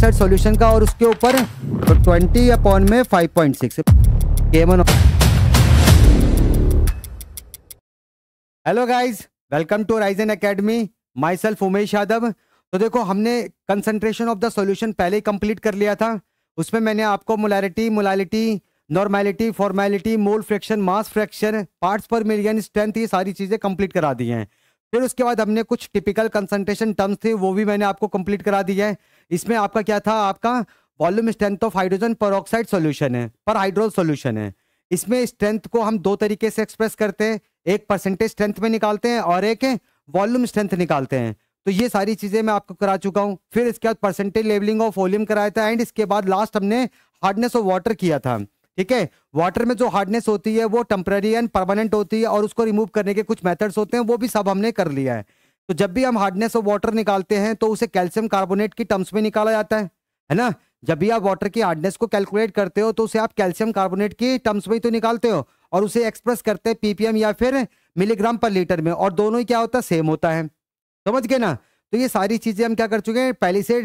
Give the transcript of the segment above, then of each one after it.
Oxide solution का और उसके ऊपर ट्वेंटी तो अपॉन में फाइव पॉइंट सिक्स केमन hello guys welcome to Rizen Academy myself Umesh Yadav तो देखो हमने कंसंट्रेशन ऑफ द सॉल्यूशन पहले ही कंप्लीट कर लिया था उसमें मैंने आपको molarity molality normality formality mole fraction mass fraction parts per million strength ये सारी चीज़ें कंप्लीट करा दी हैं फिर उसके बाद हमने कुछ टिपिकल कंसंट्रेशन टर्म्स थे वो भी मैंने आपको कंप्लीट करा दी है इसमें आपका क्या था आपका volume strength of hydrogen per solution है पर हाइड्रोल सोल्यूशन है इसमें स्ट्रेंथ को हम दो तरीके से एक्सप्रेस करते हैं एक परसेंटेज स्ट्रेंथ में निकालते हैं और एक वॉल्यूम स्ट्रेंथ निकालते हैं तो ये सारी चीज़ें मैं आपको करा चुका हूँ फिर इसके बाद परसेंटेज लेवलिंग ऑफ वॉल्यूम कराया था एंड इसके बाद लास्ट हमने हार्डनेस ऑफ वाटर किया था ठीक है वाटर में जो हार्डनेस होती है वो टेम्पररी एंड परमानेंट होती है और उसको रिमूव करने के कुछ मेथड्स होते हैं वो भी सब हमने कर लिया है तो जब भी हम हार्डनेस ऑफ वाटर निकालते हैं तो उसे कैल्शियम कार्बोनेट की टर्म्स में निकाला जाता है है ना जब भी आप वाटर की हार्डनेस को कैलकुलेट करते हो तो उसे आप कैल्शियम कार्बोनेट की टर्म्स में ही तो निकालते हो और उसे एक्सप्रेस करते हैं पीपीएम या फिर मिलीग्राम पर लीटर में और दोनों ही क्या होता है सेम होता है समझ गए ना तो ये सारी चीज़ें हम क्या कर चुके हैं पहले से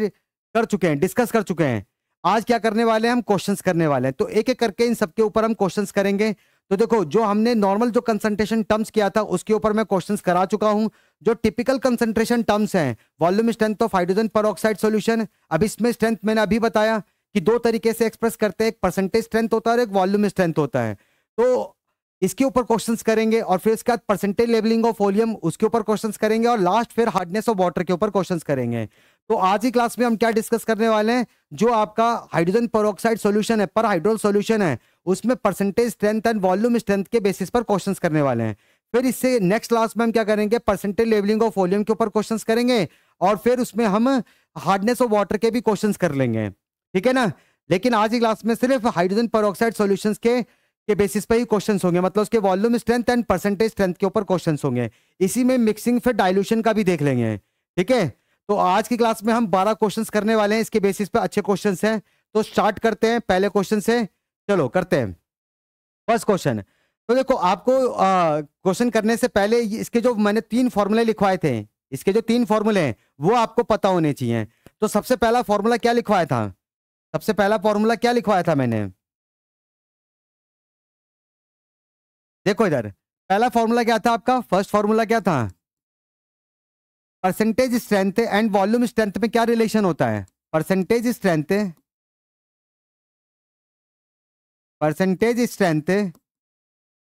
कर चुके हैं डिस्कस कर चुके हैं आज क्या करने वाले हैं हम क्वेश्चंस करने वाले हैं तो एक एक करके इन सबके ऊपर हम क्वेश्चंस करेंगे तो देखो जो हमने नॉर्मल जो कंसंट्रेशन टर्म्स किया था उसके ऊपर मैं क्वेश्चंस करा चुका हूं जो टिपिकल कंसंट्रेशन टर्म्स हैं volume strength of hydrogen per solution अब इसमें स्ट्रेंथ मैंने अभी बताया कि दो तरीके से एक्सप्रेस करते हैं एक परसेंटेज स्ट्रेंथ होता है और एक वॉल्यूम स्ट्रेंथ होता है तो इसके ऊपर क्वेश्चंस करेंगे और फिर इसके बाद परसेंटेज लेवलिंग ऑफ वॉल्यूम उसके ऊपर क्वेश्चंस करेंगे और लास्ट फिर हार्डनेस ऑफ वाटर के ऊपर क्वेश्चंस करेंगे तो आज की क्लास में हम क्या डिस्कस करने वाले हैं जो आपका हाइड्रोजन पर सॉल्यूशन है पर हाइड्रोल सॉल्यूशन है उसमें percentage strength and volume strength के बेसिस पर क्वेश्चन करने वाले हैं फिर इससे नेक्स्ट क्लास में हम क्या करेंगे परसेंटेज लेवलिंग ऑफ वॉल्यूम के ऊपर क्वेश्चन करेंगे और फिर उसमें हम हार्डनेस ऑफ वाटर के भी क्वेश्चन कर लेंगे ठीक है ना लेकिन आज की क्लास में सिर्फ हाइड्रोजन पर सॉल्यूशंस के के बेसिस पर ही क्वेश्चन होंगे मतलब उसके volume strength and percentage strength के ऊपर क्वेश्चन होंगे इसी में मिक्सिंग फिर डाइल्यूशन का भी देख लेंगे ठीक है तो आज की क्लास में हम बारह क्वेश्चन करने वाले हैं इसके बेसिस पे अच्छे क्वेश्चन हैं तो स्टार्ट करते हैं पहले क्वेश्चन से चलो करते हैं फर्स्ट क्वेश्चन तो देखो आपको क्वेश्चन करने से पहले इसके जो मैंने तीन फॉर्मूले लिखवाए थे इसके जो तीन फॉर्मूले हैं वो आपको पता होने चाहिए तो सबसे पहला फॉर्मूला क्या लिखवाया था सबसे पहला फॉर्मूला क्या लिखवाया था मैंने देखो इधर पहला फॉर्मूला क्या था आपका फर्स्ट फॉर्मूला क्या था percentage strength and volume strength में क्या रिलेशन होता है percentage strength percentage strength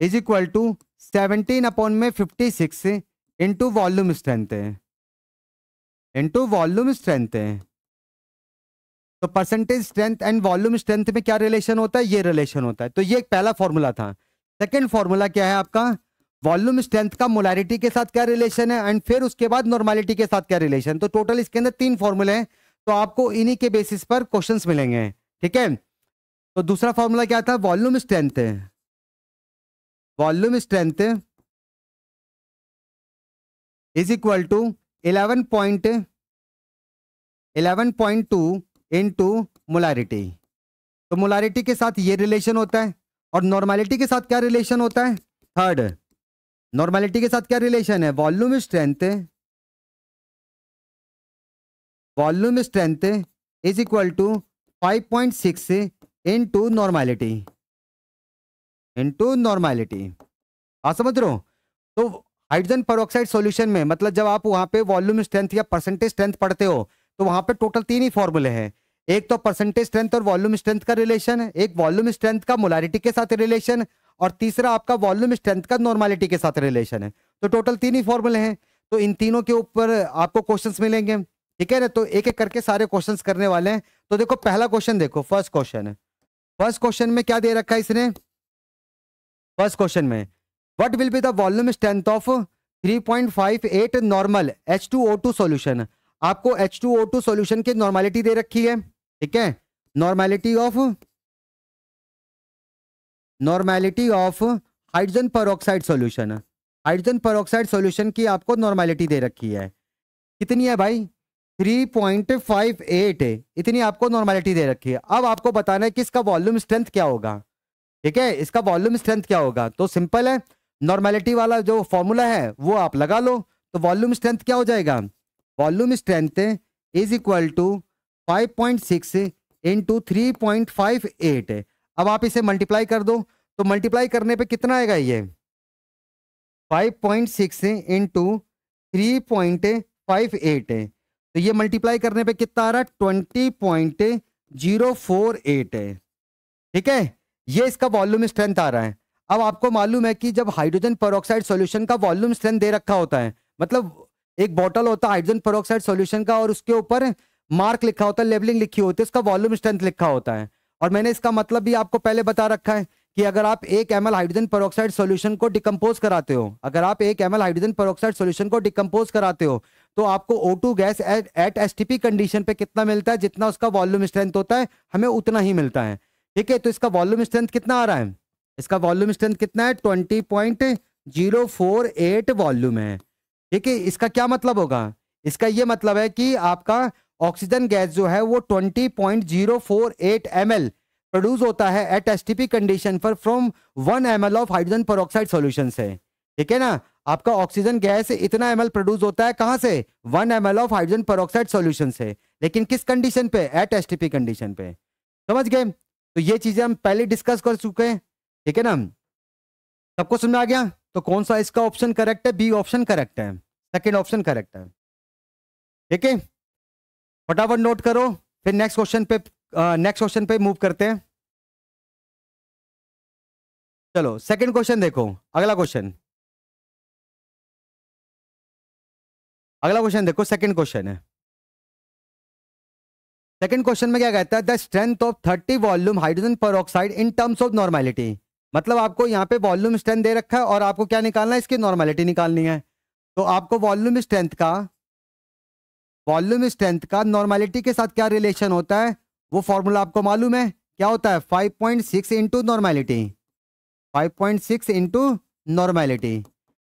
is equal to seventeen upon में fifty six into volume strength है इंटू वॉल्यूम स्ट्रेंथ है तो percentage strength and volume strength में क्या रिलेशन होता है ये रिलेशन होता है तो ये एक पहला फॉर्मूला था सेकेंड फॉर्मूला क्या है आपका वॉल्यूम स्ट्रेंथ का मोलैरिटी के साथ क्या रिलेशन है एंड फिर उसके बाद नॉर्मलिटी के साथ क्या रिलेशन तो टोटल इसके अंदर तीन फॉर्मूले हैं तो आपको इन्हीं के बेसिस पर क्वेश्चंस मिलेंगे ठीक है तो दूसरा फॉर्मूला क्या था वॉल्यूम स्ट्रेंथ है volume strength is equal to eleven point eleven point two in into molarity तो मोलारिटी के साथ ये रिलेशन होता है और नॉर्मलिटी के साथ क्या रिलेशन होता है थर्ड नॉर्मलिटी के साथ क्या रिलेशन है volume strength volume strength is equal to five point six into normality into normality आ समझ रहे हो तो हाइड्रोजन पेरोक्साइड सॉल्यूशन में मतलब जब आप वहां पे वॉल्यूम स्ट्रेंथ या परसेंटेज स्ट्रेंथ पढ़ते हो तो वहां पे टोटल तीन ही फॉर्मूले हैं एक तो परसेंटेज स्ट्रेंथ और वॉल्यूम स्ट्रेंथ का रिलेशन एक वॉल्यूम स्ट्रेंथ का मोलारिटी के साथ रिलेशन और तीसरा आपका वॉल्यूम स्ट्रेंथ का नॉर्मैलिटी के साथ रिलेशन है तो टोटल तीन ही फॉर्मूले हैं तो इन तीनों के ऊपर आपको क्वेश्चन मिलेंगे ठीक है ना तो एक एक करके सारे क्वेश्चन करने वाले हैं तो देखो पहला क्वेश्चन देखो फर्स्ट क्वेश्चन है फर्स्ट क्वेश्चन में क्या दे रखा है इसने फर्स्ट क्वेश्चन में what will be the volume strength of 3.58 normal two solution आपको टू सोल्यूशन की नॉर्मैलिटी दे रखी है ठीक है normality of normality of hydrogen peroxide solution hydrogen peroxide solution की आपको नॉर्मैलिटी दे रखी है कितनी है भाई 3.58 है इतनी आपको नॉर्मेलिटी दे रखी है अब आपको बताना है कि इसका वॉल्यूम स्ट्रेंथ क्या होगा ठीक है इसका वॉल्यूम स्ट्रेंथ क्या होगा तो सिंपल है नॉर्मेलिटी वाला जो फॉर्मूला है वो आप लगा लो तो वॉल्यूम स्ट्रेंथ क्या हो जाएगा volume strength is equal to 5.6 point six into three point five eight अब आप इसे मल्टीप्लाई कर दो तो मल्टीप्लाई करने पे कितना आएगा ये 5.6 point six into three point five eight तो ये मल्टीप्लाई करने पे कितना आ रहा twenty point zero four eight है ठीक है ये इसका वॉल्यूम स्ट्रेंथ आ रहा है अब आपको मालूम है कि जब हाइड्रोजन परोक्साइड सोल्यूशन का वॉल्यूम स्ट्रेंथ दे रखा होता है मतलब एक बॉटल होता है हाइड्रोजन परोक्साइड सोल्यूशन का और उसके ऊपर मार्क लिखा होता है लेबलिंग लिखी होती है उसका वॉल्यूम स्ट्रेंथ लिखा होता है और मैंने इसका मतलब भी आपको पहले बता रखा है कि अगर आप एक एम हाइड्रोजन परोक्साइड सॉल्यूशन को डिकम्पोज कराते हो अगर आप एक एम हाइड्रोजन परोक्साइड सॉल्यूशन को डिकम्पोज कराते हो तो आपको O2 gas at, at P condition पे कितना मिलता है जितना उसका वॉल्यूम स्ट्रेंथ होता है हमें उतना ही मिलता है ठीक है तो इसका वॉल्यूम स्ट्रेंथ कितना आ रहा है इसका वॉल्यूम स्ट्रेंथ कितना है twenty point zero four eight volume है ठीक है इसका क्या मतलब होगा इसका ये मतलब है कि आपका ऑक्सीजन गैस जो है वो twenty point zero four eight M L produce होता है at S T P condition पर from one M L of hydrogen peroxide solution से ठीक है ना आपका ऑक्सीजन गैस इतना एम प्रोड्यूस होता है कहां से one M of hydrogen per solution से लेकिन किस कंडीशन पे एट एस कंडीशन पे समझ गए तो ये चीजें हम पहले डिस्कस कर चुके हैं ठीक है ना सबको समझ आ गया तो कौन सा इसका ऑप्शन करेक्ट है बी ऑप्शन करेक्ट है सेकेंड ऑप्शन करेक्ट है ठीक है फटाफट नोट करो फिर नेक्स्ट क्वेश्चन पे नेक्स्ट क्वेश्चन पे मूव करते हैं चलो सेकंड क्वेश्चन देखो अगला क्वेश्चन अगला क्वेश्चन देखो सेकंड क्वेश्चन है सेकंड क्वेश्चन में क्या कहता है the strength of thirty volume hydrogen per in terms of normality मतलब आपको यहाँ पे वॉल्यूम स्ट्रेंथ दे रखा है और आपको क्या निकालना है इसकी नॉर्मेलिटी निकालनी है तो आपको वॉल्यूम स्ट्रेंथ का वॉल्यूम स्ट्रेंथ का नॉर्मेलिटी के साथ क्या रिलेशन होता है वो फॉर्मूला आपको मालूम है क्या होता है 5.6 point six into normality five point six into normality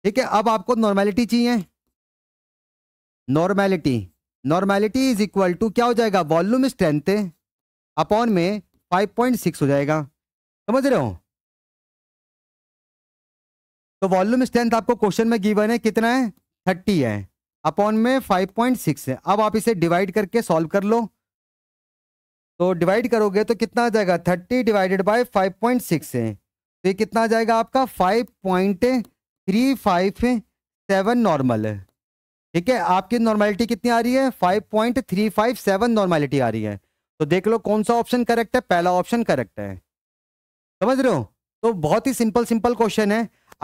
ठीक है अब आपको नॉर्मेलिटी चाहिए normality normality is equal to क्या हो जाएगा वॉल्यूम स्ट्रेंथ अपॉन में 5.6 हो जाएगा समझ रहे हो तो वॉल्यूम स्ट्रेंथ आपको क्वेश्चन में गिवन है कितना है थर्टी है अपॉन में 5.6 है अब आप इसे डिवाइड करके सॉल्व कर लो तो डिवाइड करोगे तो कितना आ जाएगा 30 डिवाइडेड बाय 5.6 है तो ये कितना आ जाएगा आपका 5.357 नॉर्मल है ठीक है आपकी नॉर्मेलिटी कितनी आ रही है five five point three seven normality आ रही है तो देख लो कौन सा ऑप्शन करेक्ट है पहला ऑप्शन करेक्ट है समझ रहे हो तो बहुत ही सिंपल सिंपल क्वेश्चन है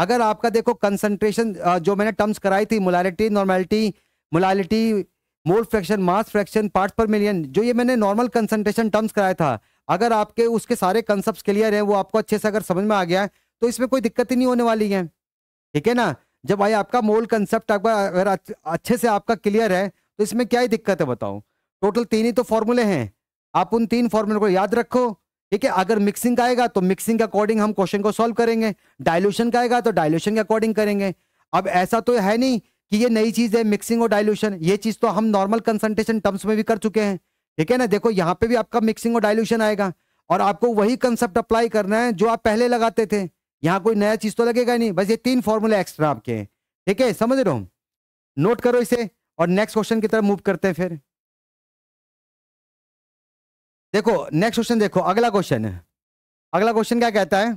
अगर आपका देखो कंसंट्रेशन जो मैंने टर्म्स कराई थी molality normality molality mole fraction mass fraction part per million जो ये मैंने नॉर्मल कंसंट्रेशन टर्म्स कराया था अगर आपके उसके सारे कंसेप्ट क्लियर हैं वो आपको अच्छे से अगर समझ में आ गया तो इसमें कोई दिक्कत ही नहीं होने वाली है ठीक है ना जब भाई आपका मोल कंसेप्ट आपका अगर अच्छे से आपका क्लियर है तो इसमें क्या ही दिक्कत है बताओ टोटल तीन ही तो फॉर्मूले हैं आप उन तीन फॉर्मूले को याद रखो ठीक है अगर मिक्सिंग का आएगा तो मिक्सिंग के अकॉर्डिंग हम क्वेश्चन को सॉल्व करेंगे डायल्यूशन का आएगा तो डायल्यूशन के अकॉर्डिंग करेंगे अब ऐसा तो है नहीं कि ये नई चीज है मिक्सिंग और डायल्यूशन ये चीज तो हम नॉर्मल कंसंट्रेशन टर्म्स में भी कर चुके हैं ठीक है ना देखो यहाँ पे भी आपका मिक्सिंग और डायल्यूशन आएगा और आपको वही कंसेप्ट अप्लाई करना है जो आप पहले लगाते थे यहाँ कोई नया चीज तो लगेगा नहीं बस ये तीन फॉर्मूले एक्स्ट्रा आपके हैं ठीक है समझ रहे हो नोट करो इसे और नेक्स्ट क्वेश्चन की तरफ मूव करते हैं फिर देखो नेक्स्ट क्वेश्चन देखो अगला क्वेश्चन अगला क्वेश्चन क्या कहता है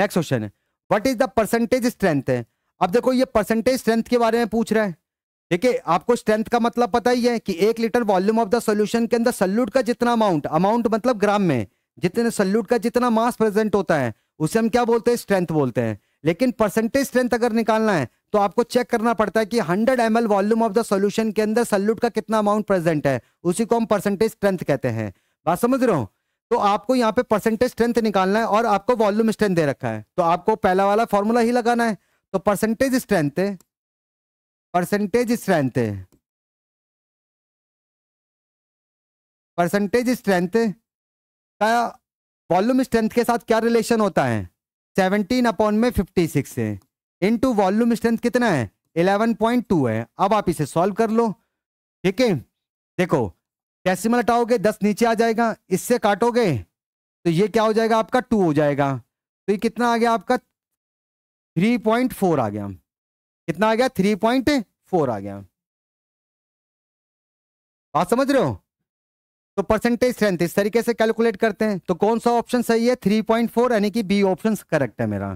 next question what is the percentage strength है अब देखो ये परसेंटेज स्ट्रेंथ के बारे में पूछ रहा है ठीक है आपको स्ट्रेंथ का मतलब पता ही है कि एक litre volume of the solution के अंदर सल्यूट का जितना अमाउंट अमाउंट मतलब ग्राम में जितने सल्यूट का जितना मास प्रेजेंट होता है उसे हम क्या बोलते हैं स्ट्रेंथ बोलते हैं लेकिन परसेंटेज स्ट्रेंथ अगर निकालना है तो आपको चेक करना पड़ता है कि 100 M volume of the solution के अंदर सल्यूट का कितना अमाउंट प्रेजेंट है उसी को हम परसेंटेज स्ट्रेंथ कहते हैं बात समझ रहे हो तो आपको यहाँ पे परसेंटेज स्ट्रेंथ निकालना है और आपको वॉल्यूम स्ट्रेंथ दे रखा है तो आपको पहला वाला फॉर्मूला ही लगाना है तो percentage strength percentage strength percentage strength का वॉल्यूम स्ट्रेंथ के साथ क्या रिलेशन होता है सेवनटीन अपॉन में फिफ्टी सिक्स है इन टू वॉल्यूम स्ट्रेंथ कितना है इलेवन पॉइंट टू है अब आप इसे सॉल्व कर लो ठीक है देखो डेसिमल हटाओगे दस नीचे आ जाएगा इससे काटोगे तो ये क्या हो जाएगा आपका टू हो जाएगा तो ये कितना आ गया आपका थ्री पॉइंट फोर आ गया कितना आ गया थ्री पॉइंट फोर आ गया बात समझ रहे हो तो परसेंटेज स्ट्रेंथ इस तरीके से कैलकुलेट करते हैं तो कौन सा ऑप्शन सही है थ्री पॉइंट फोर यानी कि बी ऑप्शन करेक्ट है मेरा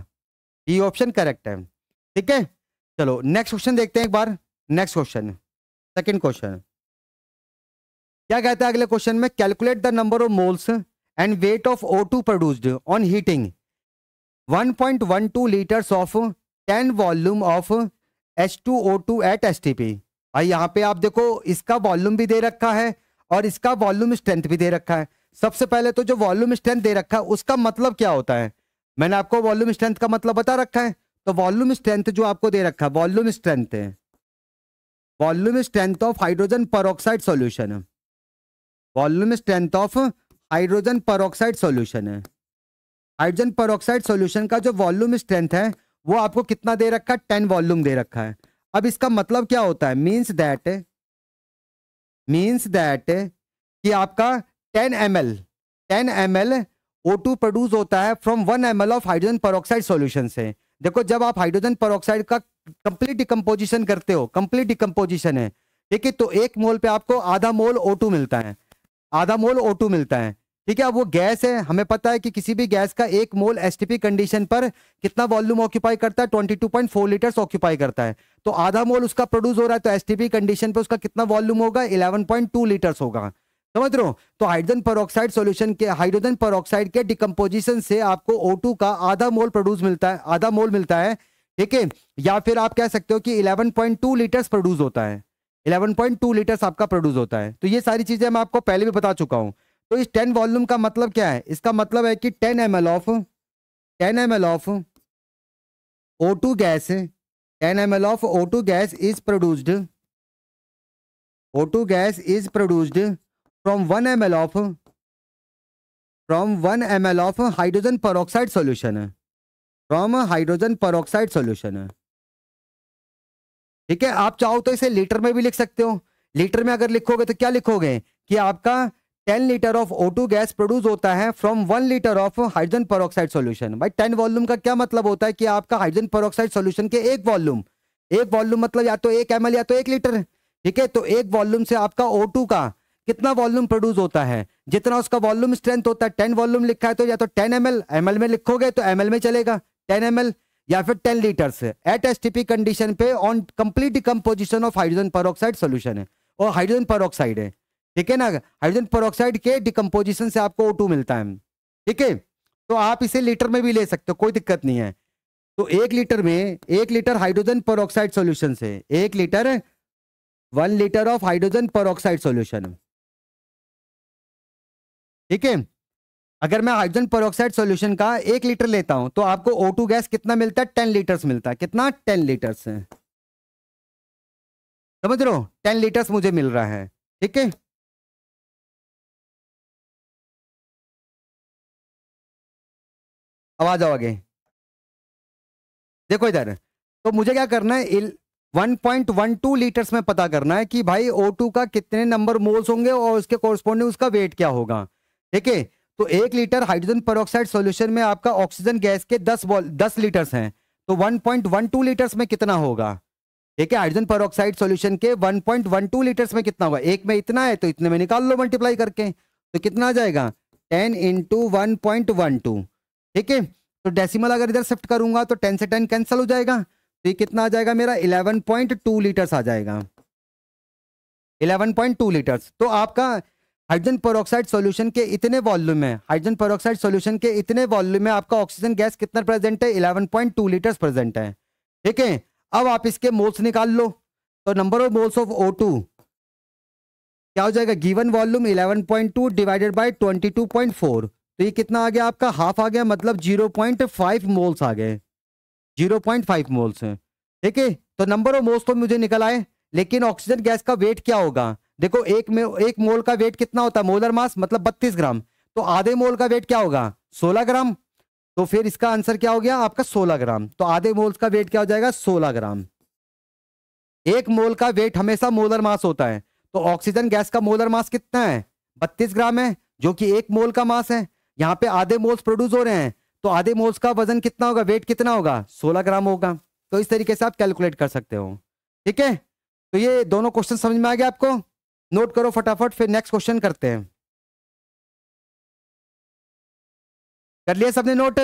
बी ऑप्शन करेक्ट है ठीक है चलो नेक्स्ट क्वेश्चन देखते हैं एक बार नेक्स्ट क्वेश्चन सेकेंड क्वेश्चन क्या कहता है अगले क्वेश्चन में calculate the number of moles and weight of O two produced on heating 1.12 litres of 10 volume of H2O2 at S T P यहाँ पे आप देखो इसका वॉल्यूम भी दे रखा है और इसका वॉल्यूम स्ट्रेंथ भी दे रखा है सबसे पहले तो जो वॉल्यूम स्ट्रेंथ दे रखा है उसका मतलब क्या होता है मैंने आपको वॉल्यूम स्ट्रेंथ का मतलब बता रखा है तो वॉल्यूम स्ट्रेंथ जो आपको दे रखा है वॉल्यूम स्ट्रेंथ है volume strength of hydrogen peroxide solution volume strength of hydrogen peroxide solution है हाइड्रोजन परोक्साइड सोल्यूशन का जो वॉल्यूम स्ट्रेंथ है वो आपको कितना दे रखा है टेन वॉल्यूम दे रखा है अब इसका मतलब क्या होता है मीन्स दैट मीन्स दैट कि आपका 10 M L ten M L O two produce होता है from one M L of hydrogen peroxide solution से देखो जब आप हाइड्रोजन परोक्साइड का कंप्लीट डिकम्पोजिशन करते हो कंप्लीट डिकम्पोजिशन है ठीक है तो एक मोल पे आपको आधा मोल ओ टू मिलता है आधा मोल ओ टू मिलता है ठीक है अब वो गैस है हमें पता है कि किसी भी गैस का एक मोल एसटीपी कंडीशन पर कितना वॉल्यूम ऑक्यूपाई करता है 22.4 लीटर्स ऑक्यूपाई करता है तो आधा मोल उसका प्रोड्यूस हो रहा है तो एस कंडीशन पे उसका कितना वॉल्यूम होगा 11.2 लीटर्स होगा समझ रहे हो तो हाइड्रोजन परोक्साइड सॉल्यूशन के हाइड्रोजन परोक्साइड के डिकम्पोजिशन से आपको ओ का आधा मोल प्रोड्यूस मिलता है आधा मोल मिलता है ठीक है या फिर आप कह सकते हो कि टू लीटर्स प्रोड्यूस होता है टू लीटर्स आपका प्रोड्यूस होता है तो ये सारी चीजें मैं आपको पहले भी बता चुका हूँ तो इस टेन वॉल्यूम का मतलब क्या है इसका मतलब है कि ten M of ten M of O gas है N M L of O gas is produced O gas is produced from one M L of from one M L of hydrogen per solution from hydrogen per solution ठीक है आप चाहो तो इसे litre में भी लिख सकते हो लीटर में अगर लिखोगे तो क्या लिखोगे कि आपका ten litre of O2 gas produce होता है from one litre of hydrogen peroxide solution भाई टेन वॉल्यूम का क्या मतलब होता है कि आपका हाइड्रोजन परोक्साइड सोल्यूशन के एक वॉल्यूम एक वॉल्यूम मतलब या तो एक एम या तो एक लीटर ठीक है तो एक वॉल्यूम से आपका ओ का कितना वॉल्यूम प्रोड्यूस होता है जितना उसका वॉल्यूम स्ट्रेंथ होता है टेन वॉल्यूम लिखा है तो या तो टेन एम एल में लिखोगे तो एम में चलेगा टेन एम या फिर टेन से एट एस कंडीशन पे on complete composition of hydrogen peroxide solution है और हाइड्रोजन परोक्साइड है ठीक है ना हाइड्रोजन पेरोक्साइड के डिकम्पोजिशन से आपको ओ मिलता है ठीक है तो आप इसे लीटर में भी ले सकते हो कोई दिक्कत नहीं है तो एक लीटर में एक लीटर हाइड्रोजन पेरोक्साइड सोल्यूशन से एक litre one litre of hydrogen peroxide solution ठीक है अगर मैं हाइड्रोजन पेरोक्साइड सोल्यूशन का एक लीटर लेता हूं तो आपको ओ गैस कितना मिलता है टेन लीटर्स मिलता है कितना टेन लीटर्स समझ रहे हो टेन लीटर्स मुझे मिल रहा है ठीक है अब आ जाओ आगे देखो इधर तो मुझे क्या करना है 1.12 लीटर्स में पता करना है कि भाई O2 का कितने नंबर मोल्स होंगे और उसके कोरस्पॉन्डिंग उसका वेट क्या होगा ठीक है तो एक लीटर हाइड्रोजन परोक्साइड सॉल्यूशन में आपका ऑक्सीजन गैस के 10 दस लीटर्स हैं तो 1.12 लीटर्स में कितना होगा ठीक है हाइड्रोजन परोक्साइड सॉल्यूशन के 1.12 लीटर्स में कितना होगा एक में इतना है तो इतने में निकाल लो मल्टीप्लाई करके तो कितना आ जाएगा ten into one point one two ठीक है तो डेसिमल अगर इधर शिफ्ट करूंगा तो टेन से टेन कैंसिल हो जाएगा तो ये कितना आ जाएगा मेरा इलेवन पॉइंट टू लीटर्स आ जाएगा इलेवन पॉइंट टू लीटर्स तो आपका हाइड्रोजन पेरोक्साइड सॉल्यूशन के इतने वॉल्यूम में हाइड्रोजन पेरोक्साइड सॉल्यूशन के इतने वॉल्यूम में आपका ऑक्सीजन गैस कितना प्रेजेंट है eleven point two litres present है ठीक है अब आप इसके मोल्स निकाल लो तो number of moles of O two क्या हो जाएगा given volume eleven point two divided point four तो ये कितना आ गया आपका हाफ आ गया मतलब जीरो पॉइंट फाइव मोल्स आ गए जीरो पॉइंट फाइव मोल्स हैं ठीक है तो नंबर ऑफ मोल्स तो मुझे निकल आए लेकिन ऑक्सीजन गैस का वेट क्या होगा देखो एक में एक मोल का वेट कितना होता है मोलर मास मतलब बत्तीस ग्राम तो आधे मोल का वेट क्या होगा सोलह ग्राम तो फिर इसका आंसर क्या हो गया आपका सोलह ग्राम तो आधे मोल्स का वेट क्या हो जाएगा सोलह ग्राम एक मोल का वेट हमेशा मोलर मास होता है तो ऑक्सीजन गैस का मोलर मास कितना है बत्तीस ग्राम है जो कि एक मोल का मास है यहाँ पे आधे मोल्स प्रोड्यूस हो रहे हैं तो आधे मोल्स का वजन कितना होगा वेट कितना होगा सोलह ग्राम होगा तो इस तरीके से आप कैलकुलेट कर सकते हो ठीक है तो ये दोनों क्वेश्चन समझ में आ गया आपको नोट करो फटाफट फिर नेक्स्ट क्वेश्चन करते हैं कर लिया सबने नोट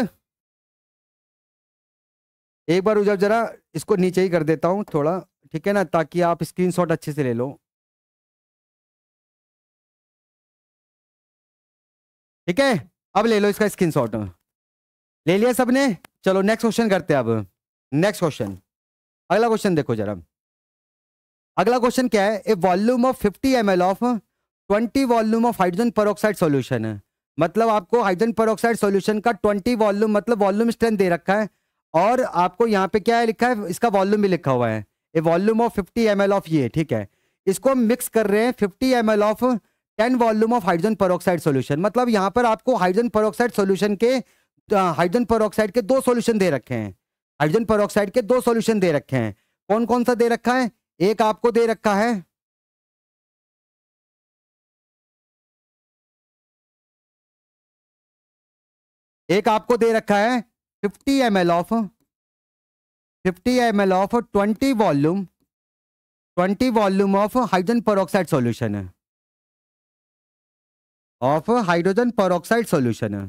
एक बार जब जरा इसको नीचे ही कर देता हूं थोड़ा ठीक है ना ताकि आप स्क्रीनशॉट अच्छे से ले लो ठीक है अब ले लो इसका स्क्रीन शॉट ले लिया सबने चलो नेक्स्ट क्वेश्चन करते हैं अब नेक्स्ट क्वेश्चन अगला क्वेश्चन देखो जरा अगला क्वेश्चन क्या है a volume of 50 M L of 20 volume of hydrogen peroxide solution है मतलब आपको हाइड्रोजन परोक्साइड सॉल्यूशन का 20 वॉल्यूम मतलब वॉल्यूम स्ट्रेंथ दे रखा है और आपको यहाँ पे क्या है लिखा है इसका वॉल्यूम भी लिखा हुआ है a volume of 50 M of ये ठीक है इसको हम मिक्स कर रहे हैं 50 M of ten volume of hydrogen peroxide solution मतलब यहाँ पर आपको हाइड्रोजन परोक्साइड सोल्यूशन के हाइड्रोजन परोक्साइड के दो सोल्यूशन दे रखे हैं हाइड्रोजन परोक्साइड के दो सोल्यूशन दे रखे हैं कौन कौन सा दे रखा है एक आपको दे रखा है एक आपको दे रखा है 50 M L of 50 M L of 20 volume 20 volume of hydrogen peroxide solution है ऑफ हाइड्रोजन परोक्साइड सॉल्यूशन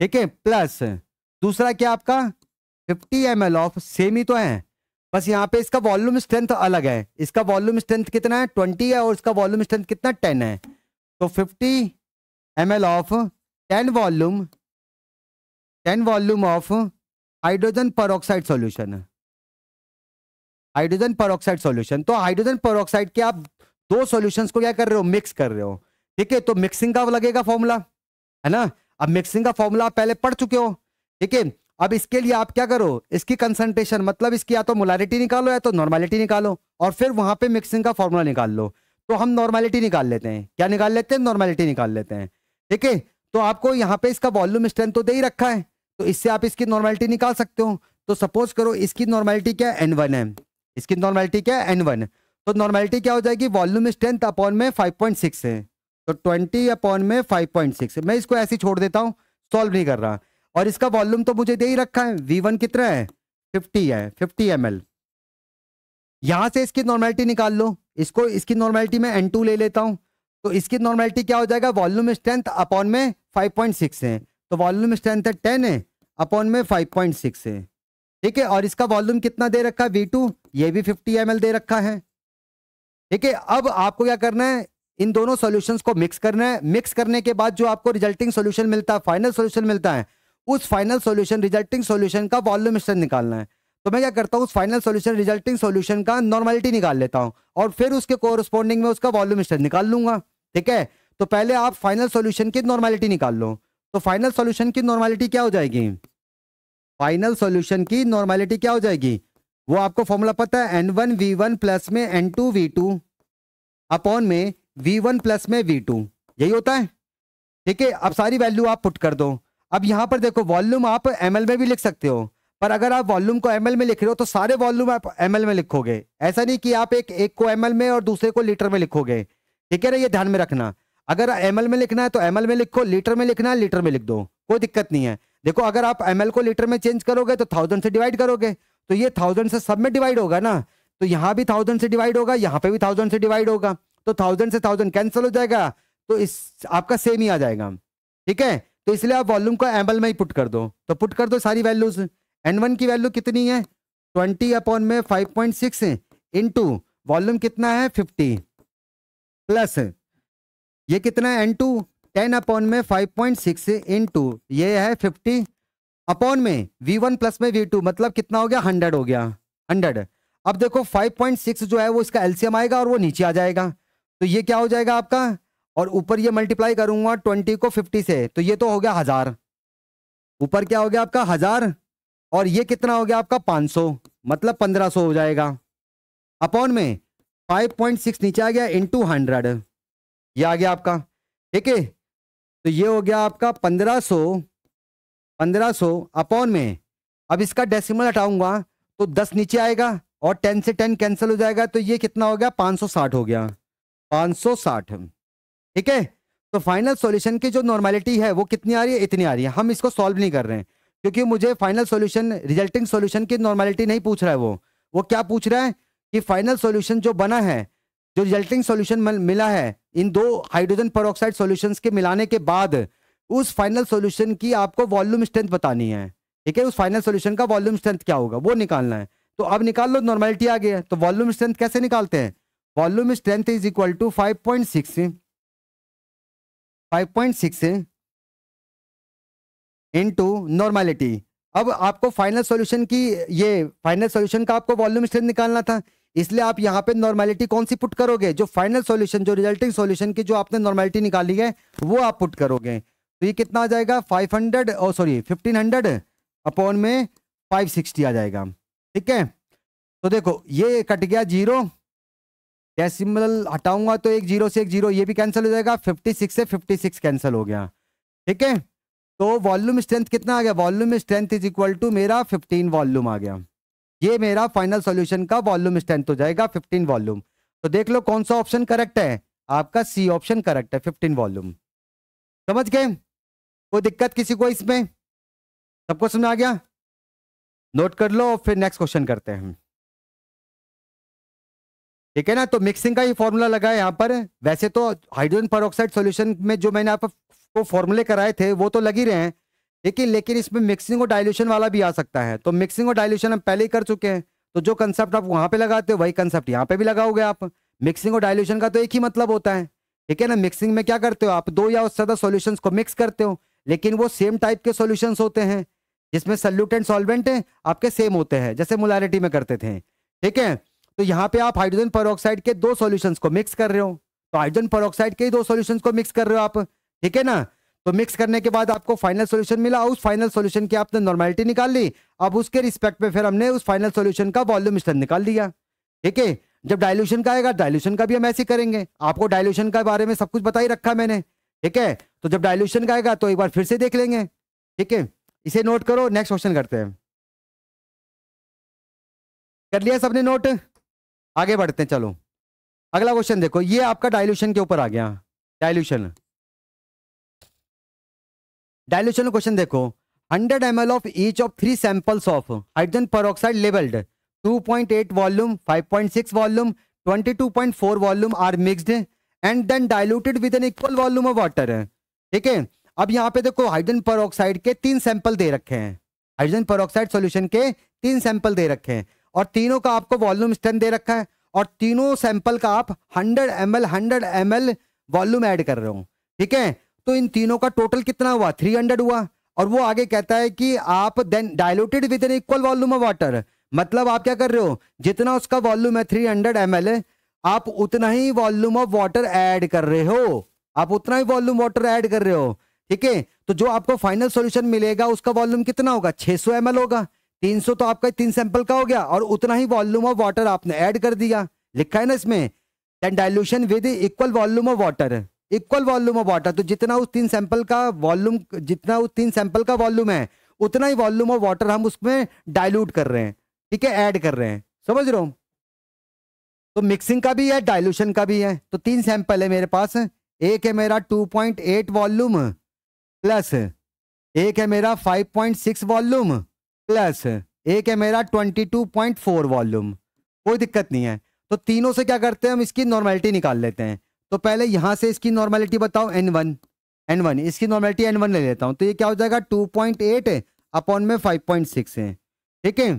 ठीक है प्लस दूसरा क्या आपका 50 एम एल ऑफ सेम ही तो है बस यहाँ पे इसका वॉल्यूम स्ट्रेंथ अलग है इसका वॉल्यूम स्ट्रेंथ कितना है 20 है और इसका वॉल्यूम स्ट्रेंथ कितना 10 है तो 50 M L of 10 volume 10 volume of hydrogen peroxide solution hydrogen peroxide solution तो हाइड्रोजन परोक्साइड के आप दो सॉल्यूशंस को क्या कर रहे हो मिक्स कर रहे हो ठीक है तो मिक्सिंग का लगेगा फॉर्मूला है ना अब मिक्सिंग का फॉर्मूला आप पहले पढ़ चुके हो ठीक है अब इसके लिए आप क्या करो इसकी कंसंट्रेशन मतलब इसकी या तो मोलारिटी निकालो या तो नॉर्मेलिटी निकालो और फिर वहां पे मिक्सिंग का फॉर्मूला निकाल लो तो हम नॉर्मेलिटी निकाल लेते हैं क्या निकाल लेते हैं नॉर्मेलिटी निकाल लेते हैं ठीक है तो आपको यहाँ पे इसका वॉल्यूम स्ट्रेंथ तो दे ही रखा है तो इससे आप इसकी नॉर्मेलिटी निकाल सकते हो तो सपोज करो इसकी नॉर्मेलिटी क्या एन वन है इसकी नॉर्मेलिटी क्या एन वन तो नॉर्मेलिटी क्या हो जाएगी वॉल्यूम स्ट्रेंथ अपॉन में फाइव पॉइंट सिक्स है तो ट्वेंटी अपॉन में फाइव पॉइंट सिक्स मैं इसको ऐसे छोड़ देता हूँ सॉल्व नहीं कर रहा और इसका वॉल्यूम तो मुझे दे ही रखा है वी वन कितना है फिफ्टी है फिफ्टी एम एल यहाँ से इसकी नॉर्मेलिटी निकाल लो इसको इसकी नॉर्मेलिटी में एन टू ले लेता हूँ तो इसकी नॉर्मेलिटी क्या हो जाएगा वॉल्यूम स्ट्रेंथ अपॉन में फाइव पॉइंट सिक्स है तो वॉल्यूम स्ट्रेंथ है टेन है अपॉन में फाइव पॉइंट सिक्स है ठीक है और इसका वॉल्यूम कितना दे रखा है वी टू ये भी फिफ्टी एम दे रखा है ठीक है अब आपको क्या करना है इन दोनों सॉल्यूशंस को मिक्स करना है मिक्स करने के बाद जो आपको रिजल्टिंग सॉल्यूशन मिलता है फाइनल सॉल्यूशन मिलता है उस फाइनल सॉल्यूशन रिजल्टिंग सॉल्यूशन का वॉल्यूम स्ट्रेंथ निकालना है तो मैं क्या करता हूँ उस फाइनल सॉल्यूशन रिजल्टिंग सॉल्यूशन का नॉर्मलिटी निकाल लेता हूँ और फिर उसके कोरस्पॉन्डिंग में उसका वॉल्यूम स्ट्रेंथ निकाल लूंगा ठीक है तो पहले आप फाइनल सोल्यूशन की नॉर्मैलिटी निकाल लो तो फाइनल सोल्यूशन की नॉर्मैलिटी क्या हो जाएगी फाइनल सोल्यूशन की नॉर्मैलिटी क्या हो जाएगी वो आपको फॉर्मूला पता है N one V one plus में N two V two upon में वी वन प्लस में वी टू यही होता है ठीक है अब सारी वैल्यू आप पुट कर दो अब यहाँ पर देखो वॉल्यूम आप एम में भी लिख सकते हो पर अगर आप वॉल्यूम को एम में लिख रहे हो तो सारे वॉल्यूम आप एम में लिखोगे ऐसा नहीं कि आप एक एक को एम में और दूसरे को लीटर में लिखोगे ठीक है ना ये ध्यान में रखना अगर एम में लिखना है तो एम में लिखो लीटर में लिखना है लीटर में लिख दो कोई दिक्कत नहीं है देखो अगर आप एम को लीटर में चेंज करोगे तो थाउजेंड से डिवाइड करोगे तो ये थाउजेंड से सब में डिवाइड होगा ना तो यहाँ भी थाउजेंड से डिवाइड होगा यहाँ पे भी थाउजेंड से डिवाइड होगा तो थाउजेंड से थाउजेंड कैंसिल हो जाएगा तो इस आपका सेम ही आ जाएगा ठीक है तो इसलिए आप वॉल्यूम को एम्बल में ही पुट कर दो तो पुट कर दो सारी वैल्यूज एन वन की वैल्यू कितनी है ट्वेंटी अपॉन में five point six into volume कितना है फिफ्टी प्लस ये कितना है एन टू टेन अपॉन में फाइव पॉइंट सिक्स इंटू ये है फिफ्टी अपॉन में वी वन प्लस में वी टू मतलब कितना हो गया हंड्रेड हो गया हंड्रेड अब देखो फाइव पॉइंट सिक्स जो है वो इसका एल्सियम आएगा और वो नीचे आ जाएगा तो ये क्या हो जाएगा आपका और ऊपर ये मल्टीप्लाई करूंगा ट्वेंटी को फिफ्टी से तो ये तो हो गया हजार ऊपर क्या हो गया आपका हजार और ये कितना हो गया आपका पाँच सौ मतलब पंद्रह सौ हो जाएगा अपॉन में फाइव पॉइंट सिक्स नीचे आ गया इंटू हंड्रेड ये आ गया आपका ठीक है तो ये हो गया आपका पंद्रह सौ पंद्रह सौ अपॉन में अब इसका डेसिमल हटाऊंगा तो दस नीचे आएगा और टेन से टेन कैंसिल हो जाएगा तो ये कितना हो गया पाँच सौ साठ हो गया 560 ठीक है तो फाइनल सॉल्यूशन की जो नॉर्मेलिटी है वो कितनी आ रही है इतनी आ रही है हम इसको सॉल्व नहीं कर रहे हैं क्योंकि मुझे फाइनल सॉल्यूशन रिजल्टिंग सॉल्यूशन की नॉर्मेलिटी नहीं पूछ रहा है वो वो क्या पूछ रहा है कि फाइनल सॉल्यूशन जो बना है जो रिजल्टिंग सॉल्यूशन मिला है इन दो हाइड्रोजन परोक्साइड सोल्यूशन के मिलाने के बाद उस फाइनल सोल्यूशन की आपको वॉल्यूम स्ट्रेंथ बतानी है ठीक है उस फाइनल सोल्यूशन का वॉल्यूम स्ट्रेंथ क्या होगा वो निकालना है तो अब निकाल लो नॉर्मेलिटी आ गया तो वॉल्यूम स्ट्रेंथ कैसे निकालते हैं volume strength is equal to five point six five point six to normality अब आपको फाइनल सॉल्यूशन की ये फाइनल सॉल्यूशन का आपको वॉल्यूम स्ट्रेंथ निकालना था इसलिए आप यहाँ पे नॉर्मेलिटी कौन सी पुट करोगे जो फाइनल सॉल्यूशन जो रिजल्टिंग सॉल्यूशन की जो आपने नॉर्मैलिटी निकाली है वो आप पुट करोगे तो ये कितना आ जाएगा 500 और सॉरी 1500 अपॉन में 560 आ जाएगा ठीक है तो देखो ये कट गया जीरो क्या सिंबल हटाऊंगा तो एक जीरो से एक जीरो ये भी कैंसिल हो जाएगा फिफ्टी सिक्स से फिफ्टी सिक्स कैंसिल हो गया ठीक है तो वॉल्यूम स्ट्रेंथ कितना आ गया volume strength is equal to मेरा फिफ्टीन वॉल्यूम आ गया ये मेरा फाइनल सॉल्यूशन का वॉल्यूम स्ट्रेंथ हो जाएगा फिफ्टीन वॉल्यूम तो देख लो कौन सा ऑप्शन करेक्ट है आपका सी ऑप्शन करेक्ट है फिफ्टीन वॉल्यूम समझ गए कोई दिक्कत किसी को इसमें सबको समझ आ गया नोट कर लो फिर नेक्स्ट क्वेश्चन करते हैं ठीक है ना तो मिक्सिंग का ही फॉर्मूला लगा है यहाँ पर वैसे तो हाइड्रोजन पर सोल्यूशन में जो मैंने आपको फॉर्मूले कराए थे वो तो लग ही रहे हैं लेकिन लेकिन इसमें मिक्सिंग और डाइल्यूशन वाला भी आ सकता है तो मिक्सिंग और डाइल्यूशन हम पहले ही कर चुके हैं तो जो कंसेप्ट आप वहाँ पे लगाते हो वही कंसेप्ट यहाँ पे भी लगाओगे आप मिक्सिंग और डायल्यूशन का तो एक ही मतलब होता है ठीक है ना मिक्सिंग में क्या करते हो आप दो या उससे ज़्यादा सोल्यूशन को मिक्स करते हो लेकिन वो सेम टाइप के सोल्यूशन होते हैं जिसमें सल्यूट एंड सॉल्वेंट आपके सेम होते हैं जैसे मोलारिटी में करते थे ठीक है तो यहाँ पे आप हाइड्रोजन पर के दो सोल्यूशन को मिक्स कर रहे हो तो हाइड्रोजन पर के दो सोल्यूशन को मिक्स कर रहे हो आप ठीक है ना तो मिक्स करने के बाद आपको फाइनल सॉल्यूशन मिला उस फाइनल सॉल्यूशन की आपने नॉर्मेलिटी निकाल ली अब उसके रिस्पेक्ट में फिर हमने उस फाइनल सॉल्यूशन का वॉल्यूम स्टन निकाल दिया ठीक है जब डायल्यूशन का आएगा डायल्यूशन का भी हम ऐसे करेंगे आपको डायल्यूशन के बारे में सब कुछ बता ही रखा मैंने ठीक है तो जब डायल्यूशन का आएगा तो एक बार फिर से देख लेंगे ठीक है इसे नोट करो नेक्स्ट क्वेश्चन करते हैं कर लिया सबने नोट आगे बढ़ते हैं चलो अगला क्वेश्चन देखो ये आपका डाइल्यूशन के ऊपर आ गया डाइल्यूशन डाइल्यूशन क्वेश्चन देखो 100 M of each of three samples of hydrogen peroxide labelled 2.8 volume 5.6 volume 22.4 volume are mixed and then diluted with an equal volume of water ठीक है अब यहाँ पे देखो हाइड्रोजन पेरोक्साइड के तीन सैंपल दे रखे हैं हाइड्रोजन पेरोक्साइड सॉल्यूशन के तीन सैंपल दे रखे हैं और तीनों का आपको वॉल्यूम स्ट्रेंथ दे रखा है और तीनों सैंपल का आप 100 M L hundred M L volume add कर रहे हो ठीक है तो इन तीनों का टोटल कितना हुआ 300 हुआ और वो आगे कहता है कि आप then diluted with an equal volume of water मतलब आप क्या कर रहे हो जितना उसका वॉल्यूम है थ्री हंड्रेड एम एल आप उतना ही वॉल्यूम ऑफ वाटर ऐड कर रहे हो आप उतना ही वॉल्यूम वाटर ऐड कर रहे हो ठीक है तो जो आपको फाइनल सॉल्यूशन मिलेगा उसका वॉल्यूम कितना होगा 600 सौ होगा तीन सौ तो आपका तीन सैंपल का हो गया और उतना ही वॉल्यूम ऑफ वाटर आपने ऐड कर दिया लिखा है ना इसमें then dilution with equal volume of water equal volume of water तो जितना उस तीन सैंपल का वॉल्यूम जितना उस तीन सैंपल का वॉल्यूम है उतना ही वॉल्यूम ऑफ वाटर हम उसमें डायल्यूट कर रहे हैं ठीक है ऐड कर रहे हैं समझ रहे हो तो मिक्सिंग का भी है डाइल्यूशन का भी है तो तीन सैंपल है मेरे पास एक है मेरा 2.8 वॉल्यूम प्लस एक है मेरा 5.6 वॉल्यूम प्लस एक है मेरा 22.4 वॉल्यूम कोई दिक्कत नहीं है तो तीनों से क्या करते हैं हम इसकी नॉर्मेलिटी निकाल लेते हैं तो पहले यहाँ से इसकी नॉर्मेलिटी बताओ एन वन एन वन इसकी नॉर्मेलिटी एन वन ले लेता हूँ तो ये क्या हो जाएगा टू पॉइंट एट अपॉन में फाइव पॉइंट सिक्स है ठीक है